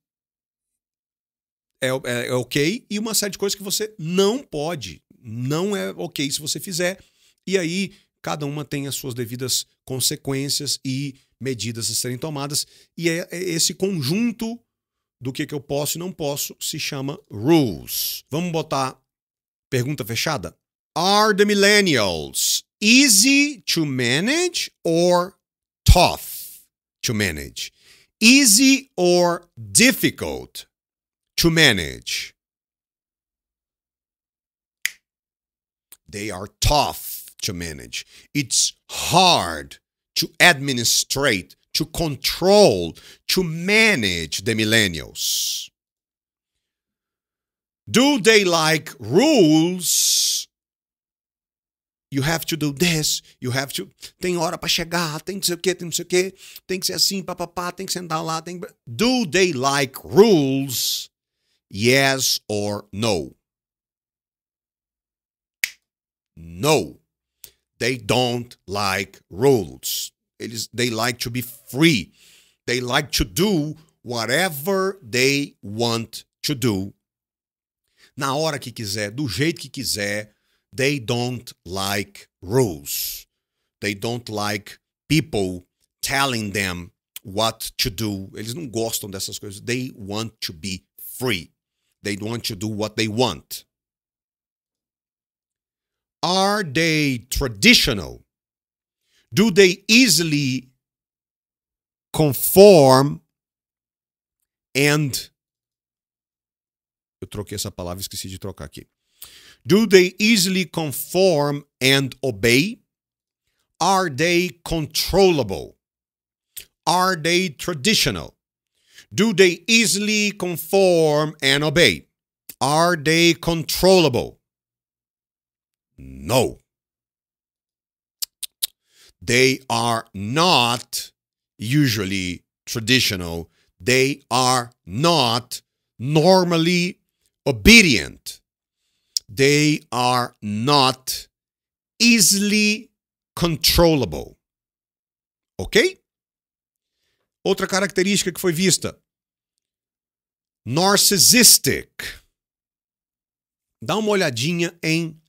é, é, é, ok e uma série de coisas que você não pode, não é ok se você fizer. E aí cada uma tem as suas devidas consequências e medidas a serem tomadas, e é, é esse conjunto do que, que eu posso e não posso se chama rules. Vamos botar pergunta fechada? Are the millennials easy to manage or tough to manage? Easy or difficult to manage? They are tough to manage. It's hard to administrate, to control, to manage the millennials? Do they like rules? You have to do this, you have to. Tem hora para chegar, tem que ser o quê, tem que ser o quê, tem que ser assim, papapá, tem que sentar lá, tem que. Do they like rules? Yes or no? No. They don't like rules. Eles, they like to be free. They like to do whatever they want to do. Na hora que quiser, do jeito que quiser. They don't like rules. They don't like people telling them what to do. Eles não gostam dessas coisas. They want to be free. They want to do what they want. Are they traditional? Do they easily conform and. Eu troquei essa palavra, esqueci de trocar aqui. Do they easily conform and obey? Are they controllable? Are they traditional? Do they easily conform and obey? Are they controllable? No. They are not usually traditional. They are not normally obedient. They are not easily controllable. Ok? Outra característica que foi vista: narcissistic. Dá uma olhadinha em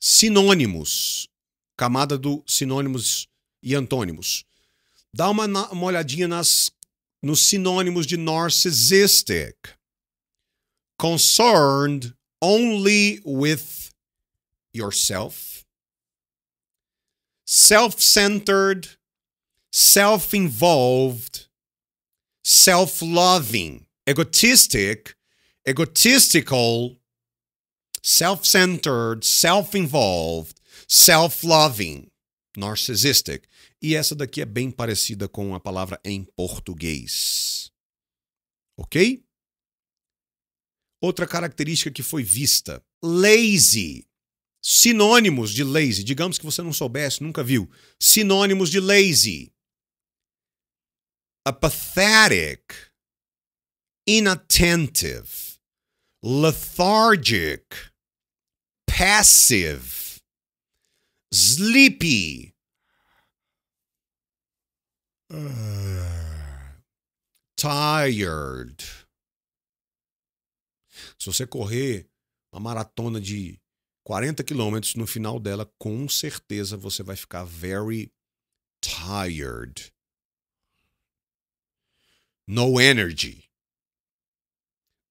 sinônimos, camada do sinônimos e antônimos. Dá uma, uma olhadinha nas, nos sinônimos de narcissistic. Concerned only with yourself. Self-centered, self-involved, self-loving, egotistic, egotistical, self-centered, self-involved, self-loving, narcissistic. E essa daqui é bem parecida com a palavra em português. Ok? Outra característica que foi vista: lazy. Sinônimos de lazy. Digamos que você não soubesse, nunca viu. Sinônimos de lazy: apathetic, inattentive, lethargic, passive, sleepy. Uh, tired. Se você correr uma maratona de 40 quilômetros, no final dela, com certeza você vai ficar very tired. No energy.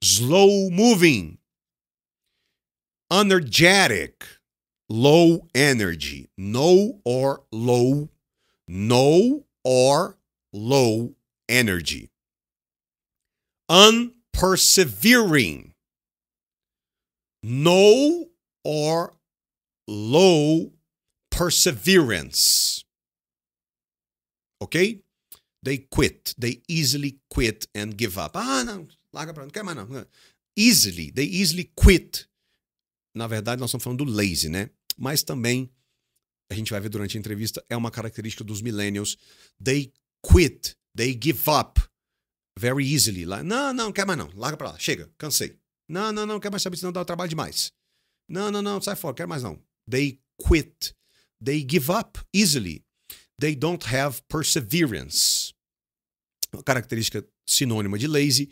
Slow moving. energetic, low energy, no or low, no or low energy. Unpersevering, no or low perseverance. Okay? They quit. They easily quit and give up. Ah, não, larga pra não, quer mais não. Easily, they easily quit na verdade, nós estamos falando do lazy, né? Mas também, a gente vai ver durante a entrevista, é uma característica dos millennials. They quit, they give up very easily. não, não, não quer mais não, larga pra lá, chega, cansei. Não, não, não, quer mais saber, se não dá trabalho demais. Não, não, não, sai fora, quer mais não. They quit, they give up easily. They don't have perseverance. Uma característica sinônima de lazy,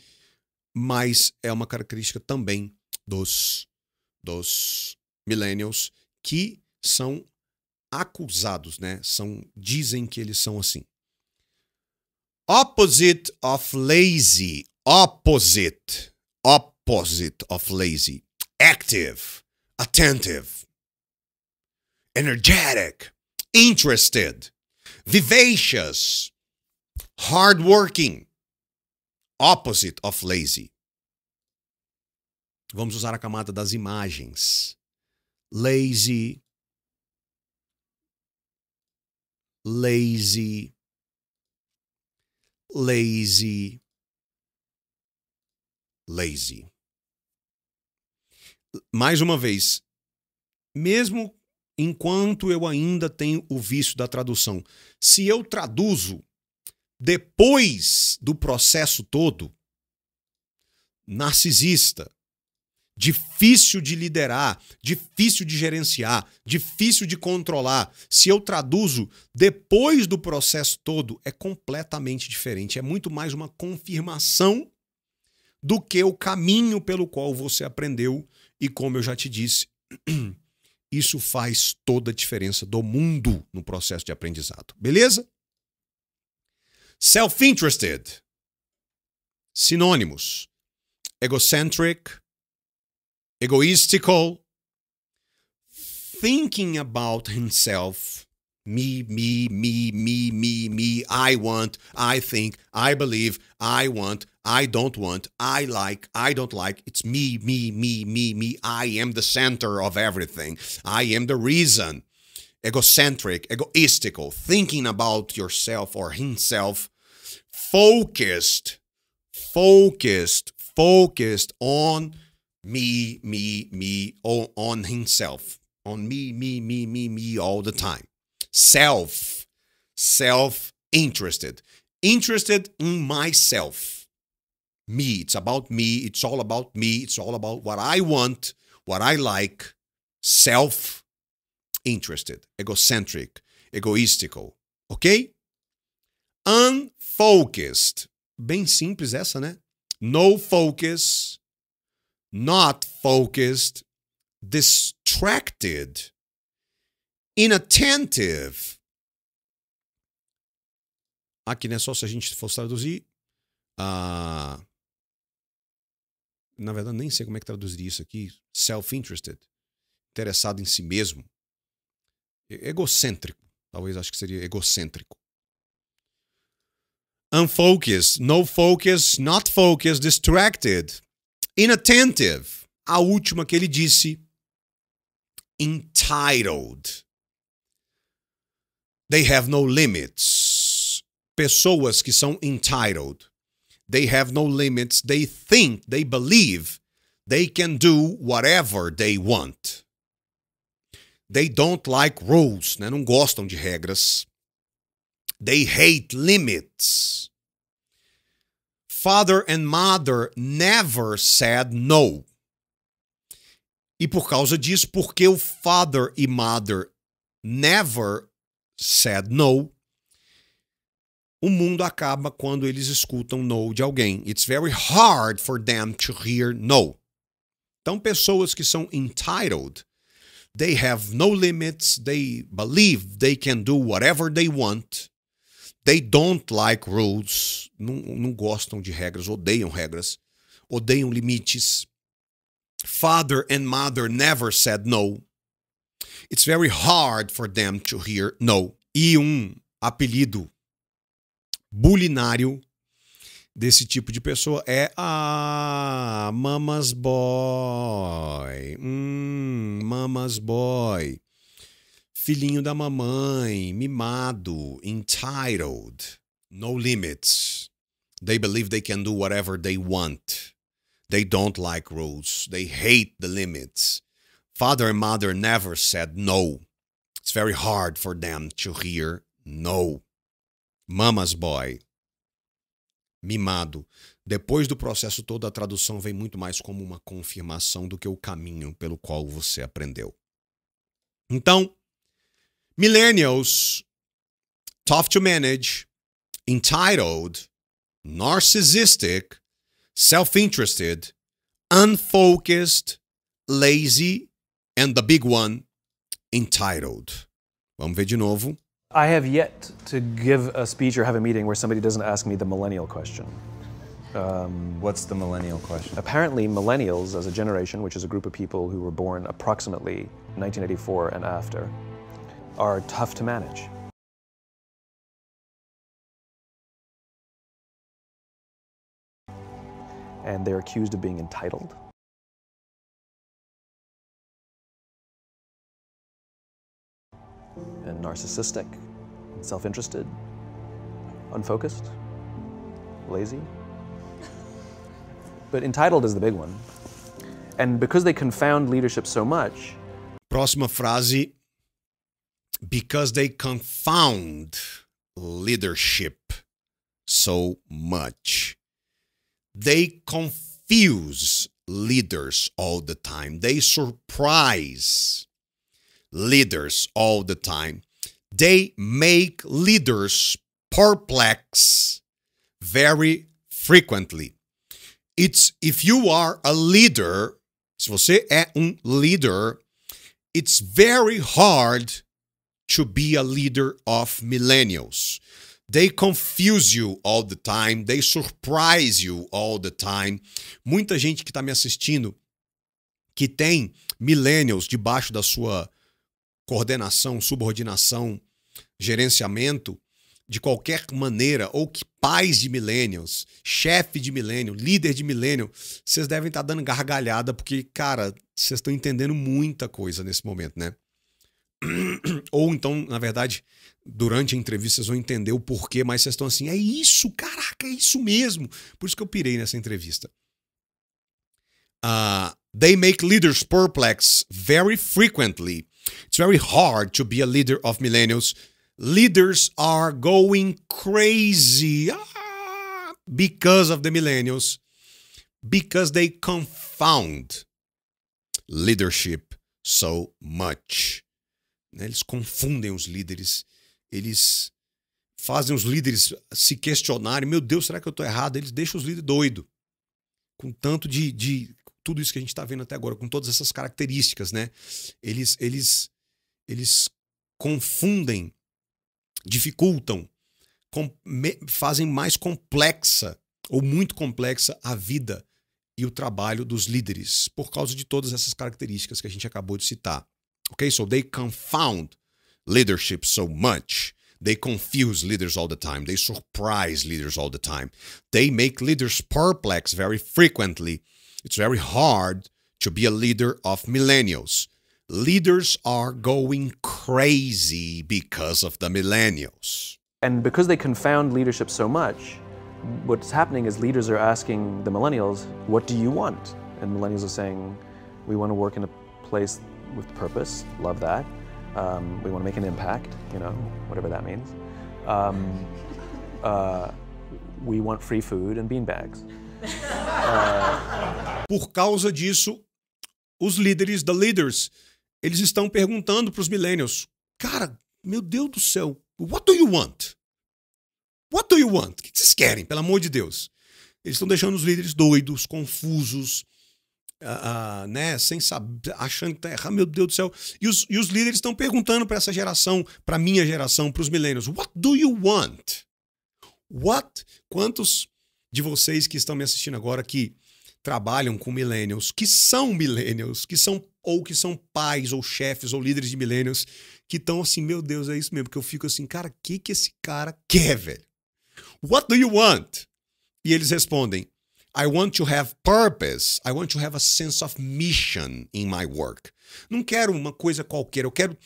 mas é uma característica também dos dos millennials que são acusados, né? São dizem que eles são assim. Opposite of lazy, opposite, opposite of lazy. Active, attentive, energetic, interested, vivacious, hardworking. Opposite of lazy. Vamos usar a camada das imagens. Lazy. Lazy. Lazy. Lazy. Mais uma vez, mesmo enquanto eu ainda tenho o vício da tradução, se eu traduzo depois do processo todo, narcisista, difícil de liderar, difícil de gerenciar, difícil de controlar. Se eu traduzo depois do processo todo, é completamente diferente. É muito mais uma confirmação do que o caminho pelo qual você aprendeu. E como eu já te disse, (clears throat) isso faz toda a diferença do mundo no processo de aprendizado. Beleza? Self-interested. Sinônimos: egocentric, egoistical, thinking about himself me, me, me, me, me, me, I want, I think, I believe, I want, I don't want, I like, I don't like. It's me, me, me, me, me. I am the center of everything. I am the reason. Egocentric, egoistical, thinking about yourself or himself, focused, focused, focused on me, me, me, all oh, on himself, on me, me, me, me, me all the time. Self, self interested, interested in myself. Me, it's about me, it's all about me, it's all about what I want, what I like. Self interested, egocentric, egoistical. ok? Unfocused. Bem simples essa, né? No focus not focused, distracted, inattentive. Aqui não é só se a gente fosse traduzir. Uh, na verdade, nem sei como é que traduzir isso aqui. Self-interested. Interessado em si mesmo. Egocêntrico. Talvez acho que seria egocêntrico. Unfocused, no focus, not focused, distracted, Inattentive. A última que ele disse. Entitled. They have no limits. Pessoas que são entitled. They have no limits. They think, they believe they can do whatever they want. They don't like rules, né? não gostam de regras. They hate limits father and mother never said no. E por causa disso, porque o father e mother never said no, o mundo acaba quando eles escutam no de alguém. It's very hard for them to hear no. Então, pessoas que são entitled, they have no limits, they believe they can do whatever they want. They don't like rules. Não, não gostam de regras, odeiam regras, odeiam limites. Father and mother never said no. It's very hard for them to hear no. E um apelido bulinário desse tipo de pessoa é a ah, mamas boy. Hum, mamas boy filhinho da mamãe, mimado, entitled, no limits. They believe they can do whatever they want. They don't like rules. They hate the limits. Father and mother never said no. It's very hard for them to hear no. Mama's boy. Mimado. Depois do processo todo, a tradução vem muito mais como uma confirmação do que o caminho pelo qual você aprendeu. Então, Millennials, tough to manage, entitled, narcissistic, self interested, unfocused, lazy, and the big one, entitled. Vamos ver de novo. I have yet to give a speech or have a meeting where somebody doesn't ask me the millennial question. Um, What's the millennial question? Apparently, millennials as a generation, which is a group of people who were born approximately 1984 and after, are tough to manage. And they're accused of being entitled. And narcissistic, and self-interested, unfocused, lazy. But entitled is the big one. And because they confound leadership so much. Proxima frase because they confound leadership so much. They confuse leaders all the time. They surprise leaders all the time. They make leaders perplex very frequently. It's if you are a leader, se você é um leader, it's very hard to be a leader of millennials. They confuse you all the time, they surprise you all the time. Muita gente que está me assistindo que tem millennials debaixo da sua coordenação, subordinação, gerenciamento, de qualquer maneira, ou que pais de millennials, chefe de millennial, líder de millennial, vocês devem estar tá dando gargalhada, porque, cara, vocês estão entendendo muita coisa nesse momento, né? (clears throat) Ou então, na verdade, durante a entrevista vocês vão entender o porquê, mas vocês estão assim, é isso, caraca, é isso mesmo. Por isso que eu pirei nessa entrevista. Uh, they make leaders perplex very frequently. It's very hard to be a leader of millennials. Leaders are going crazy ah, because of the millennials, because they confound leadership so much. Né? Eles confundem os líderes, eles fazem os líderes se questionarem: meu Deus, será que eu estou errado? Eles deixam os líderes doidos. Com tanto de, de tudo isso que a gente está vendo até agora, com todas essas características, né? Eles, eles, eles confundem, dificultam, com, me, fazem mais complexa ou muito complexa a vida e o trabalho dos líderes, por causa de todas essas características que a gente acabou de citar. Okay, so they confound leadership so much. They confuse leaders all the time. They surprise leaders all the time. They make leaders perplex very frequently. It's very hard to be a leader of millennials. Leaders are going crazy because of the millennials. And because they confound leadership so much, what's happening is leaders are asking the millennials, What do you want? And millennials are saying, We want to work in a place with purpose. Love that. Um, we want to make an impact, you know, whatever that means. Um, uh, we want free food and beanbags. Uh... Por causa disso, os líderes da Leaders, eles estão perguntando para os millennials, cara, meu Deus do céu, what do you want? What do you want? O que vocês querem, pelo amor de Deus? Eles estão deixando os líderes doidos, confusos, uh, né, sem saber, achando que tá errado, meu Deus do céu. E os, e os líderes estão perguntando para essa geração, para minha geração, para os milênios: What do you want? What? Quantos de vocês que estão me assistindo agora que trabalham com millennials, que são millennials, que são ou que são pais ou chefes ou líderes de millennials, que estão assim, meu Deus, é isso mesmo, que eu fico assim, cara, o que que esse cara quer, velho? What do you want? E eles respondem: I want to have purpose. I want to have a sense of mission in my work. Não quero uma coisa qualquer. Eu quero,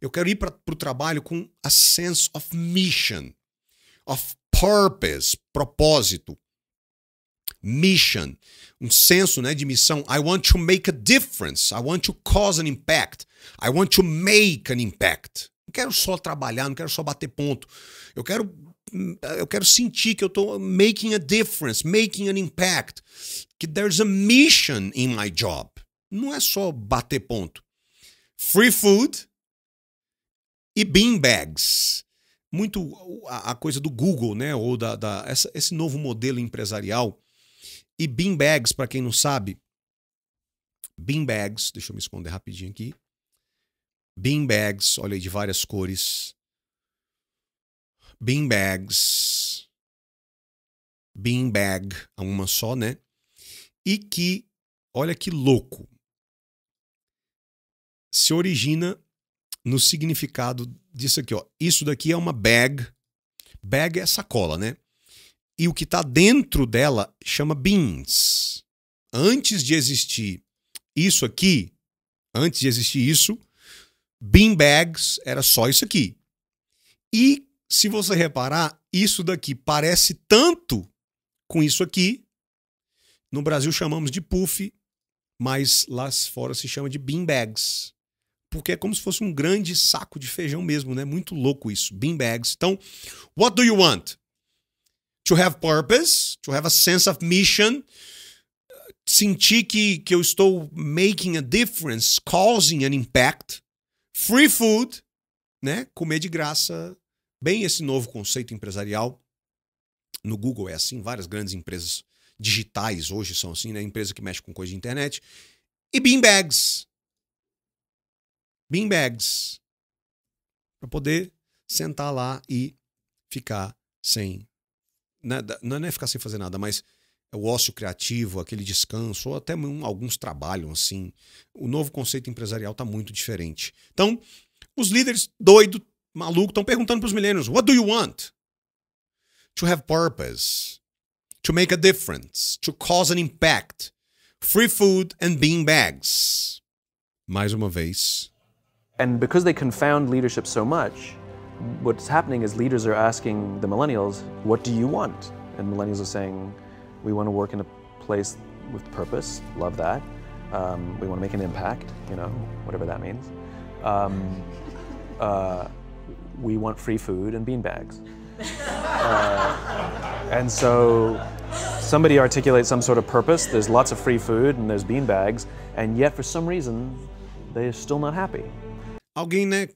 eu quero ir para o trabalho com a sense of mission, of purpose, propósito, mission, um senso né, de missão. I want to make a difference. I want to cause an impact. I want to make an impact. Não quero só trabalhar, não quero só bater ponto. Eu quero eu quero sentir que eu estou making a difference, making an impact, que there's a mission in my job. Não é só bater ponto. Free food e bean bags. Muito a, a coisa do Google, né? Ou da, da essa, esse novo modelo empresarial. E bean bags, para quem não sabe, bean bags, deixa eu me esconder rapidinho aqui. Bean bags, olha aí, de várias cores beanbags, beanbag, uma só, né? E que, olha que louco, se origina no significado disso aqui, ó. Isso daqui é uma bag. Bag é sacola, né? E o que está dentro dela chama beans. Antes de existir isso aqui, antes de existir isso, bean bags era só isso aqui. E se você reparar, isso daqui parece tanto com isso aqui. No Brasil chamamos de puff, mas lá fora se chama de bean bags Porque é como se fosse um grande saco de feijão mesmo, né? Muito louco isso. Bean bags. Então, what do you want? To have purpose, to have a sense of mission, sentir que, que eu estou making a difference, causing an impact, free food, né? Comer de graça bem esse novo conceito empresarial. No Google é assim, várias grandes empresas digitais hoje são assim, né? Empresa que mexe com coisa de internet. E beanbags. Beanbags. Para poder sentar lá e ficar sem. Né? Não é ficar sem fazer nada, mas é o ócio criativo, aquele descanso, ou até alguns trabalham assim. O novo conceito empresarial está muito diferente. Então, os líderes doidos maluco estão perguntando para os millennials: What do you want? To have purpose, to make a difference, to cause an impact, free food and bean bags. Mais uma vez. And because they confound leadership so much, what's happening is leaders are asking the millennials, What do you want? And millennials are saying, We want to work in a place with purpose, love that. Um, we want to make an impact, you know, whatever that means. Um, uh, we want free food and beanbags. uh, and so somebody articulates some sort of purpose. There's lots of free food and there's bean bags, and yet for some reason, they're still not happy. Alguém, né,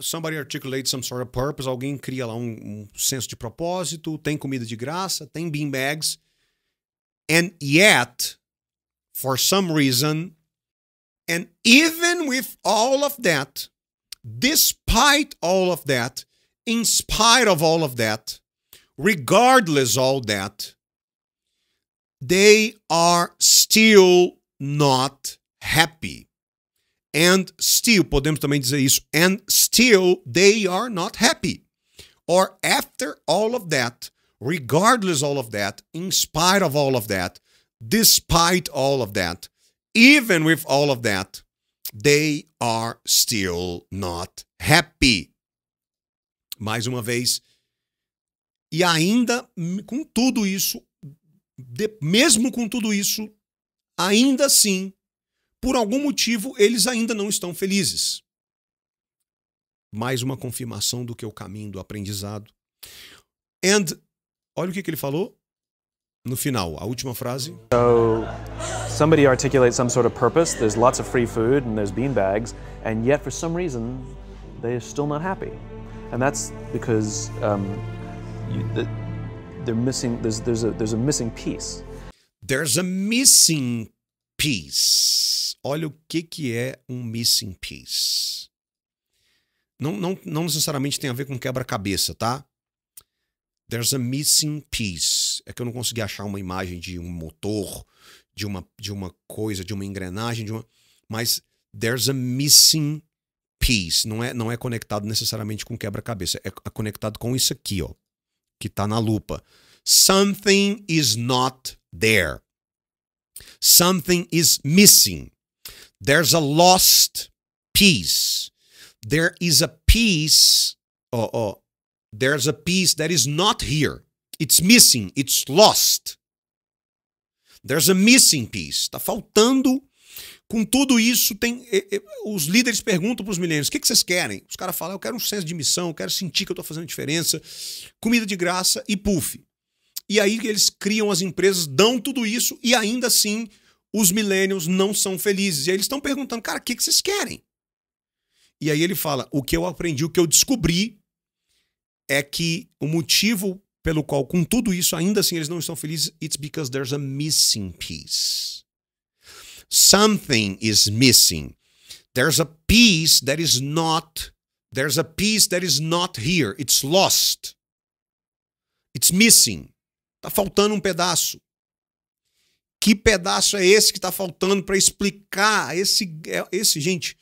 somebody articulates some sort of purpose, alguém cria lá um, um senso de propósito, tem comida de graça, tem bean bags. and yet, for some reason, and even with all of that, despite all of that, in spite of all of that, regardless all that, they are still not happy. And still, podemos também dizer isso, and still they are not happy. Or after all of that, regardless all of that, in spite of all of that, despite all of that, even with all of that, They are still not happy. Mais uma vez. E ainda com tudo isso, de, mesmo com tudo isso, ainda assim, por algum motivo, eles ainda não estão felizes. Mais uma confirmação do que é o caminho do aprendizado. And olha o que, que ele falou no final, a última frase. So somebody articulates some sort of purpose, there's lots of free food and there's bean bags, and yet for some reason, they're still not happy. And that's because um, you, they're missing, there's, there's, a, there's a missing piece. There's a missing piece. Olha o que, que é um missing piece. Não, não, não necessariamente tem a ver com quebra-cabeça, tá? There's a missing piece. É que eu não consegui achar uma imagem de um motor, de uma, de uma coisa, de uma engrenagem, de uma. Mas there's a missing piece. Não é, não é conectado necessariamente com quebra-cabeça. É, é conectado com isso aqui, ó. Que tá na lupa. Something is not there. Something is missing. There's a lost piece. There is a piece. Oh, oh. There's a piece that is not here. It's missing. It's lost. There's a missing piece. Está faltando. Com tudo isso, tem os líderes perguntam para os milênios: o que, que vocês querem? Os caras falam: eu quero um senso de missão, eu quero sentir que eu estou fazendo diferença, comida de graça e puff. E aí eles criam as empresas, dão tudo isso e ainda assim os millennials não são felizes. E aí eles estão perguntando, cara, o que, que vocês querem? E aí ele fala: o que eu aprendi, o que eu descobri é que o motivo pelo qual, com tudo isso, ainda assim eles não estão felizes, it's because there's a missing piece. Something is missing. There's a piece that is not, there's a piece that is not here. It's lost. It's missing. Está faltando um pedaço. Que pedaço é esse que está faltando para explicar esse, é, esse, gente,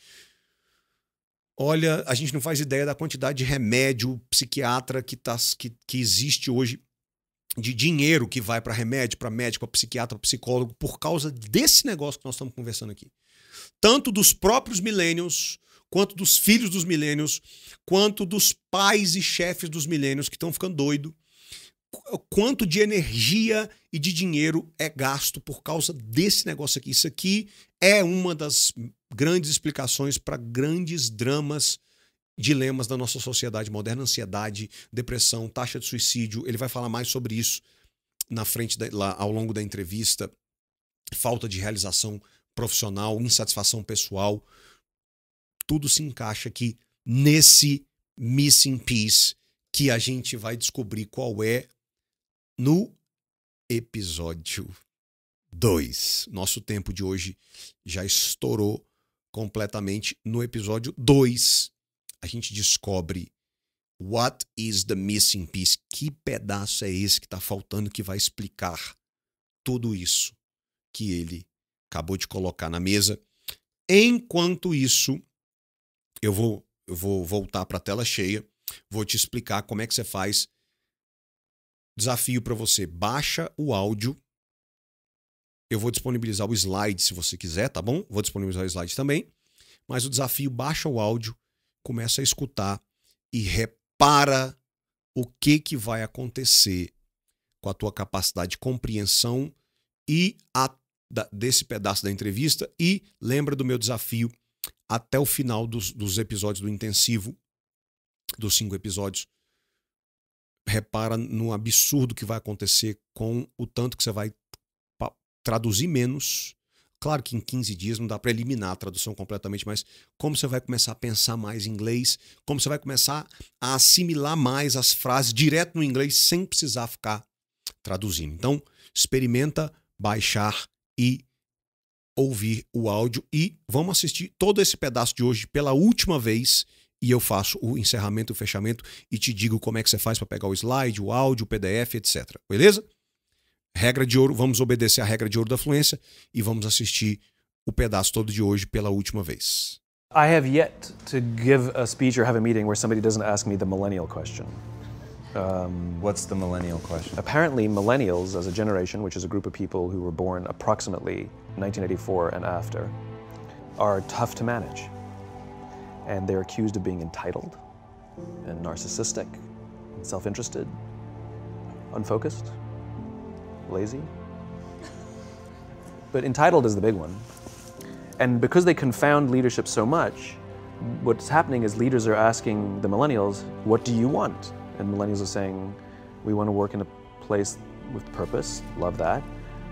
Olha, a gente não faz ideia da quantidade de remédio psiquiatra que, tá, que, que existe hoje, de dinheiro que vai para remédio, para médico, para psiquiatra, pra psicólogo, por causa desse negócio que nós estamos conversando aqui. Tanto dos próprios milênios, quanto dos filhos dos milênios, quanto dos pais e chefes dos milênios que estão ficando doido quanto de energia e de dinheiro é gasto por causa desse negócio aqui. Isso aqui é uma das grandes explicações para grandes dramas, dilemas da nossa sociedade moderna, ansiedade, depressão, taxa de suicídio. Ele vai falar mais sobre isso na frente da, lá, ao longo da entrevista. Falta de realização profissional, insatisfação pessoal, tudo se encaixa aqui nesse missing piece que a gente vai descobrir qual é no episódio 2. Nosso tempo de hoje já estourou completamente. No episódio 2, a gente descobre What is the missing piece? Que pedaço é esse que está faltando que vai explicar tudo isso que ele acabou de colocar na mesa? Enquanto isso, eu vou, eu vou voltar para a tela cheia, vou te explicar como é que você faz Desafio para você: baixa o áudio. Eu vou disponibilizar o slide se você quiser, tá bom? Vou disponibilizar o slide também. Mas o desafio: baixa o áudio, começa a escutar e repara o que, que vai acontecer com a tua capacidade de compreensão e a, da, desse pedaço da entrevista. E lembra do meu desafio até o final dos, dos episódios do intensivo, dos cinco episódios repara no absurdo que vai acontecer com o tanto que você vai traduzir menos. Claro que em 15 dias não dá para eliminar a tradução completamente, mas como você vai começar a pensar mais em inglês, como você vai começar a assimilar mais as frases direto no inglês sem precisar ficar traduzindo. Então, experimenta baixar e ouvir o áudio e vamos assistir todo esse pedaço de hoje pela última vez e eu faço o encerramento, o fechamento e te digo como é que você faz para pegar o slide, o áudio, o PDF, etc. Beleza? Regra de ouro, vamos obedecer a regra de ouro da fluência e vamos assistir o pedaço todo de hoje pela última vez. I have yet to give a speech or have a meeting where somebody doesn't ask me the millennial question. Um, What's the millennial question? Apparently, millennials as a generation, which is a group of people who were born approximately 1984 and after, are tough to manage. and they're accused of being entitled and narcissistic and self-interested, unfocused, lazy. But entitled is the big one. And because they confound leadership so much, what's happening is leaders are asking the millennials, what do you want? And millennials are saying, we want to work in a place with purpose, love that.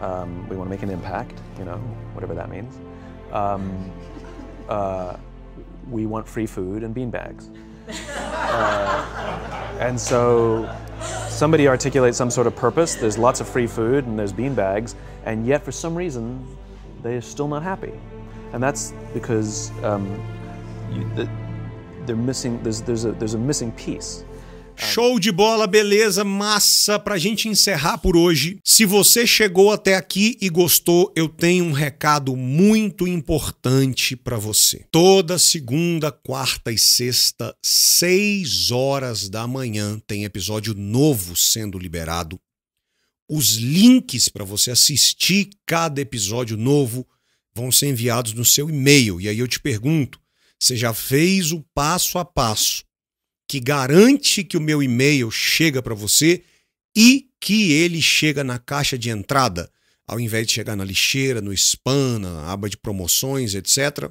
Um, we want to make an impact, you know, whatever that means. Um, uh, we want free food and bean (laughs) Uh, and so somebody articulates some sort of purpose. There's lots of free food and there's bean bags, and yet for some reason, they're still not happy. And that's because um, you, they're missing, there's, there's, a, there's a missing piece. Ah. Show de bola, beleza, massa. Pra gente encerrar por hoje, se você chegou até aqui e gostou, eu tenho um recado muito importante para você. Toda segunda, quarta e sexta, seis horas da manhã, tem episódio novo sendo liberado. Os links para você assistir cada episódio novo vão ser enviados no seu e-mail. E aí eu te pergunto: você já fez o passo a passo? que garante que o meu e-mail chega para você e que ele chega na caixa de entrada, ao invés de chegar na lixeira, no spam, na aba de promoções, etc.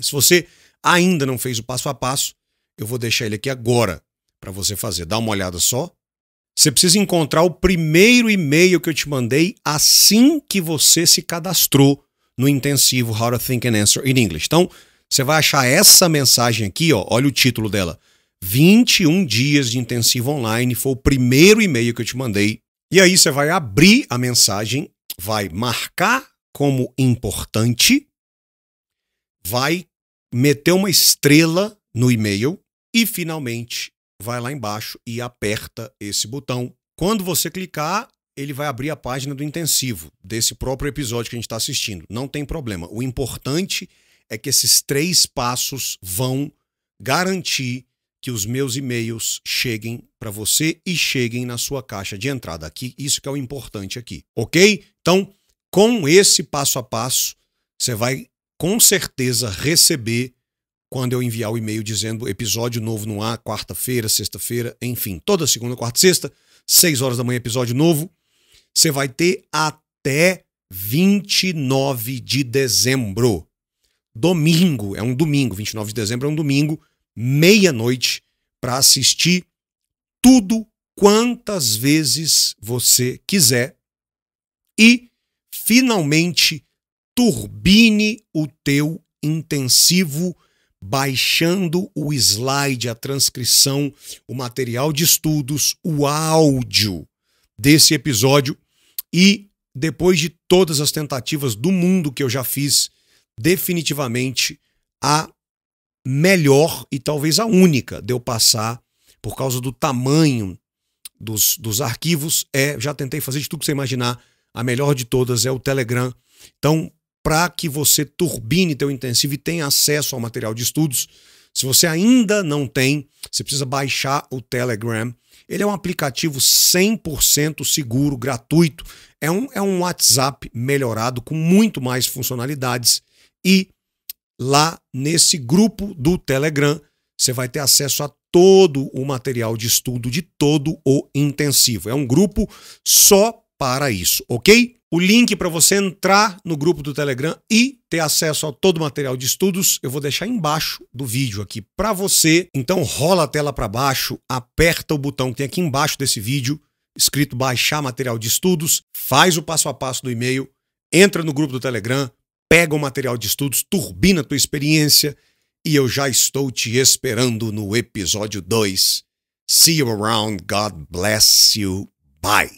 Se você ainda não fez o passo a passo, eu vou deixar ele aqui agora para você fazer. Dá uma olhada só. Você precisa encontrar o primeiro e-mail que eu te mandei assim que você se cadastrou no intensivo How to Think and Answer in English. Então, você vai achar essa mensagem aqui, ó, olha o título dela. 21 dias de intensivo online, foi o primeiro e-mail que eu te mandei. E aí você vai abrir a mensagem, vai marcar como importante, vai meter uma estrela no e-mail e finalmente vai lá embaixo e aperta esse botão. Quando você clicar, ele vai abrir a página do intensivo, desse próprio episódio que a gente está assistindo. Não tem problema. O importante é que esses três passos vão garantir que os meus e-mails cheguem para você e cheguem na sua caixa de entrada aqui. Isso que é o importante aqui, ok? Então, com esse passo a passo, você vai com certeza receber quando eu enviar o e-mail dizendo episódio novo no ar, quarta-feira, sexta-feira, enfim, toda segunda, quarta e sexta, seis horas da manhã, episódio novo. Você vai ter até 29 de dezembro. Domingo, é um domingo, 29 de dezembro é um domingo meia-noite para assistir tudo quantas vezes você quiser e finalmente turbine o teu intensivo baixando o slide, a transcrição, o material de estudos, o áudio desse episódio e depois de todas as tentativas do mundo que eu já fiz, definitivamente a melhor e talvez a única de eu passar por causa do tamanho dos, dos arquivos é, já tentei fazer de tudo que você imaginar, a melhor de todas é o Telegram. Então, para que você turbine teu intensivo e tenha acesso ao material de estudos, se você ainda não tem, você precisa baixar o Telegram. Ele é um aplicativo 100% seguro, gratuito. É um, é um WhatsApp melhorado com muito mais funcionalidades e lá nesse grupo do Telegram. Você vai ter acesso a todo o material de estudo de todo o intensivo. É um grupo só para isso, ok? O link para você entrar no grupo do Telegram e ter acesso a todo o material de estudos, eu vou deixar embaixo do vídeo aqui para você. Então rola a tela para baixo, aperta o botão que tem aqui embaixo desse vídeo, escrito baixar material de estudos, faz o passo a passo do e-mail, entra no grupo do Telegram, Pega o material de estudos, turbina a tua experiência e eu já estou te esperando no episódio 2. See you around. God bless you. Bye.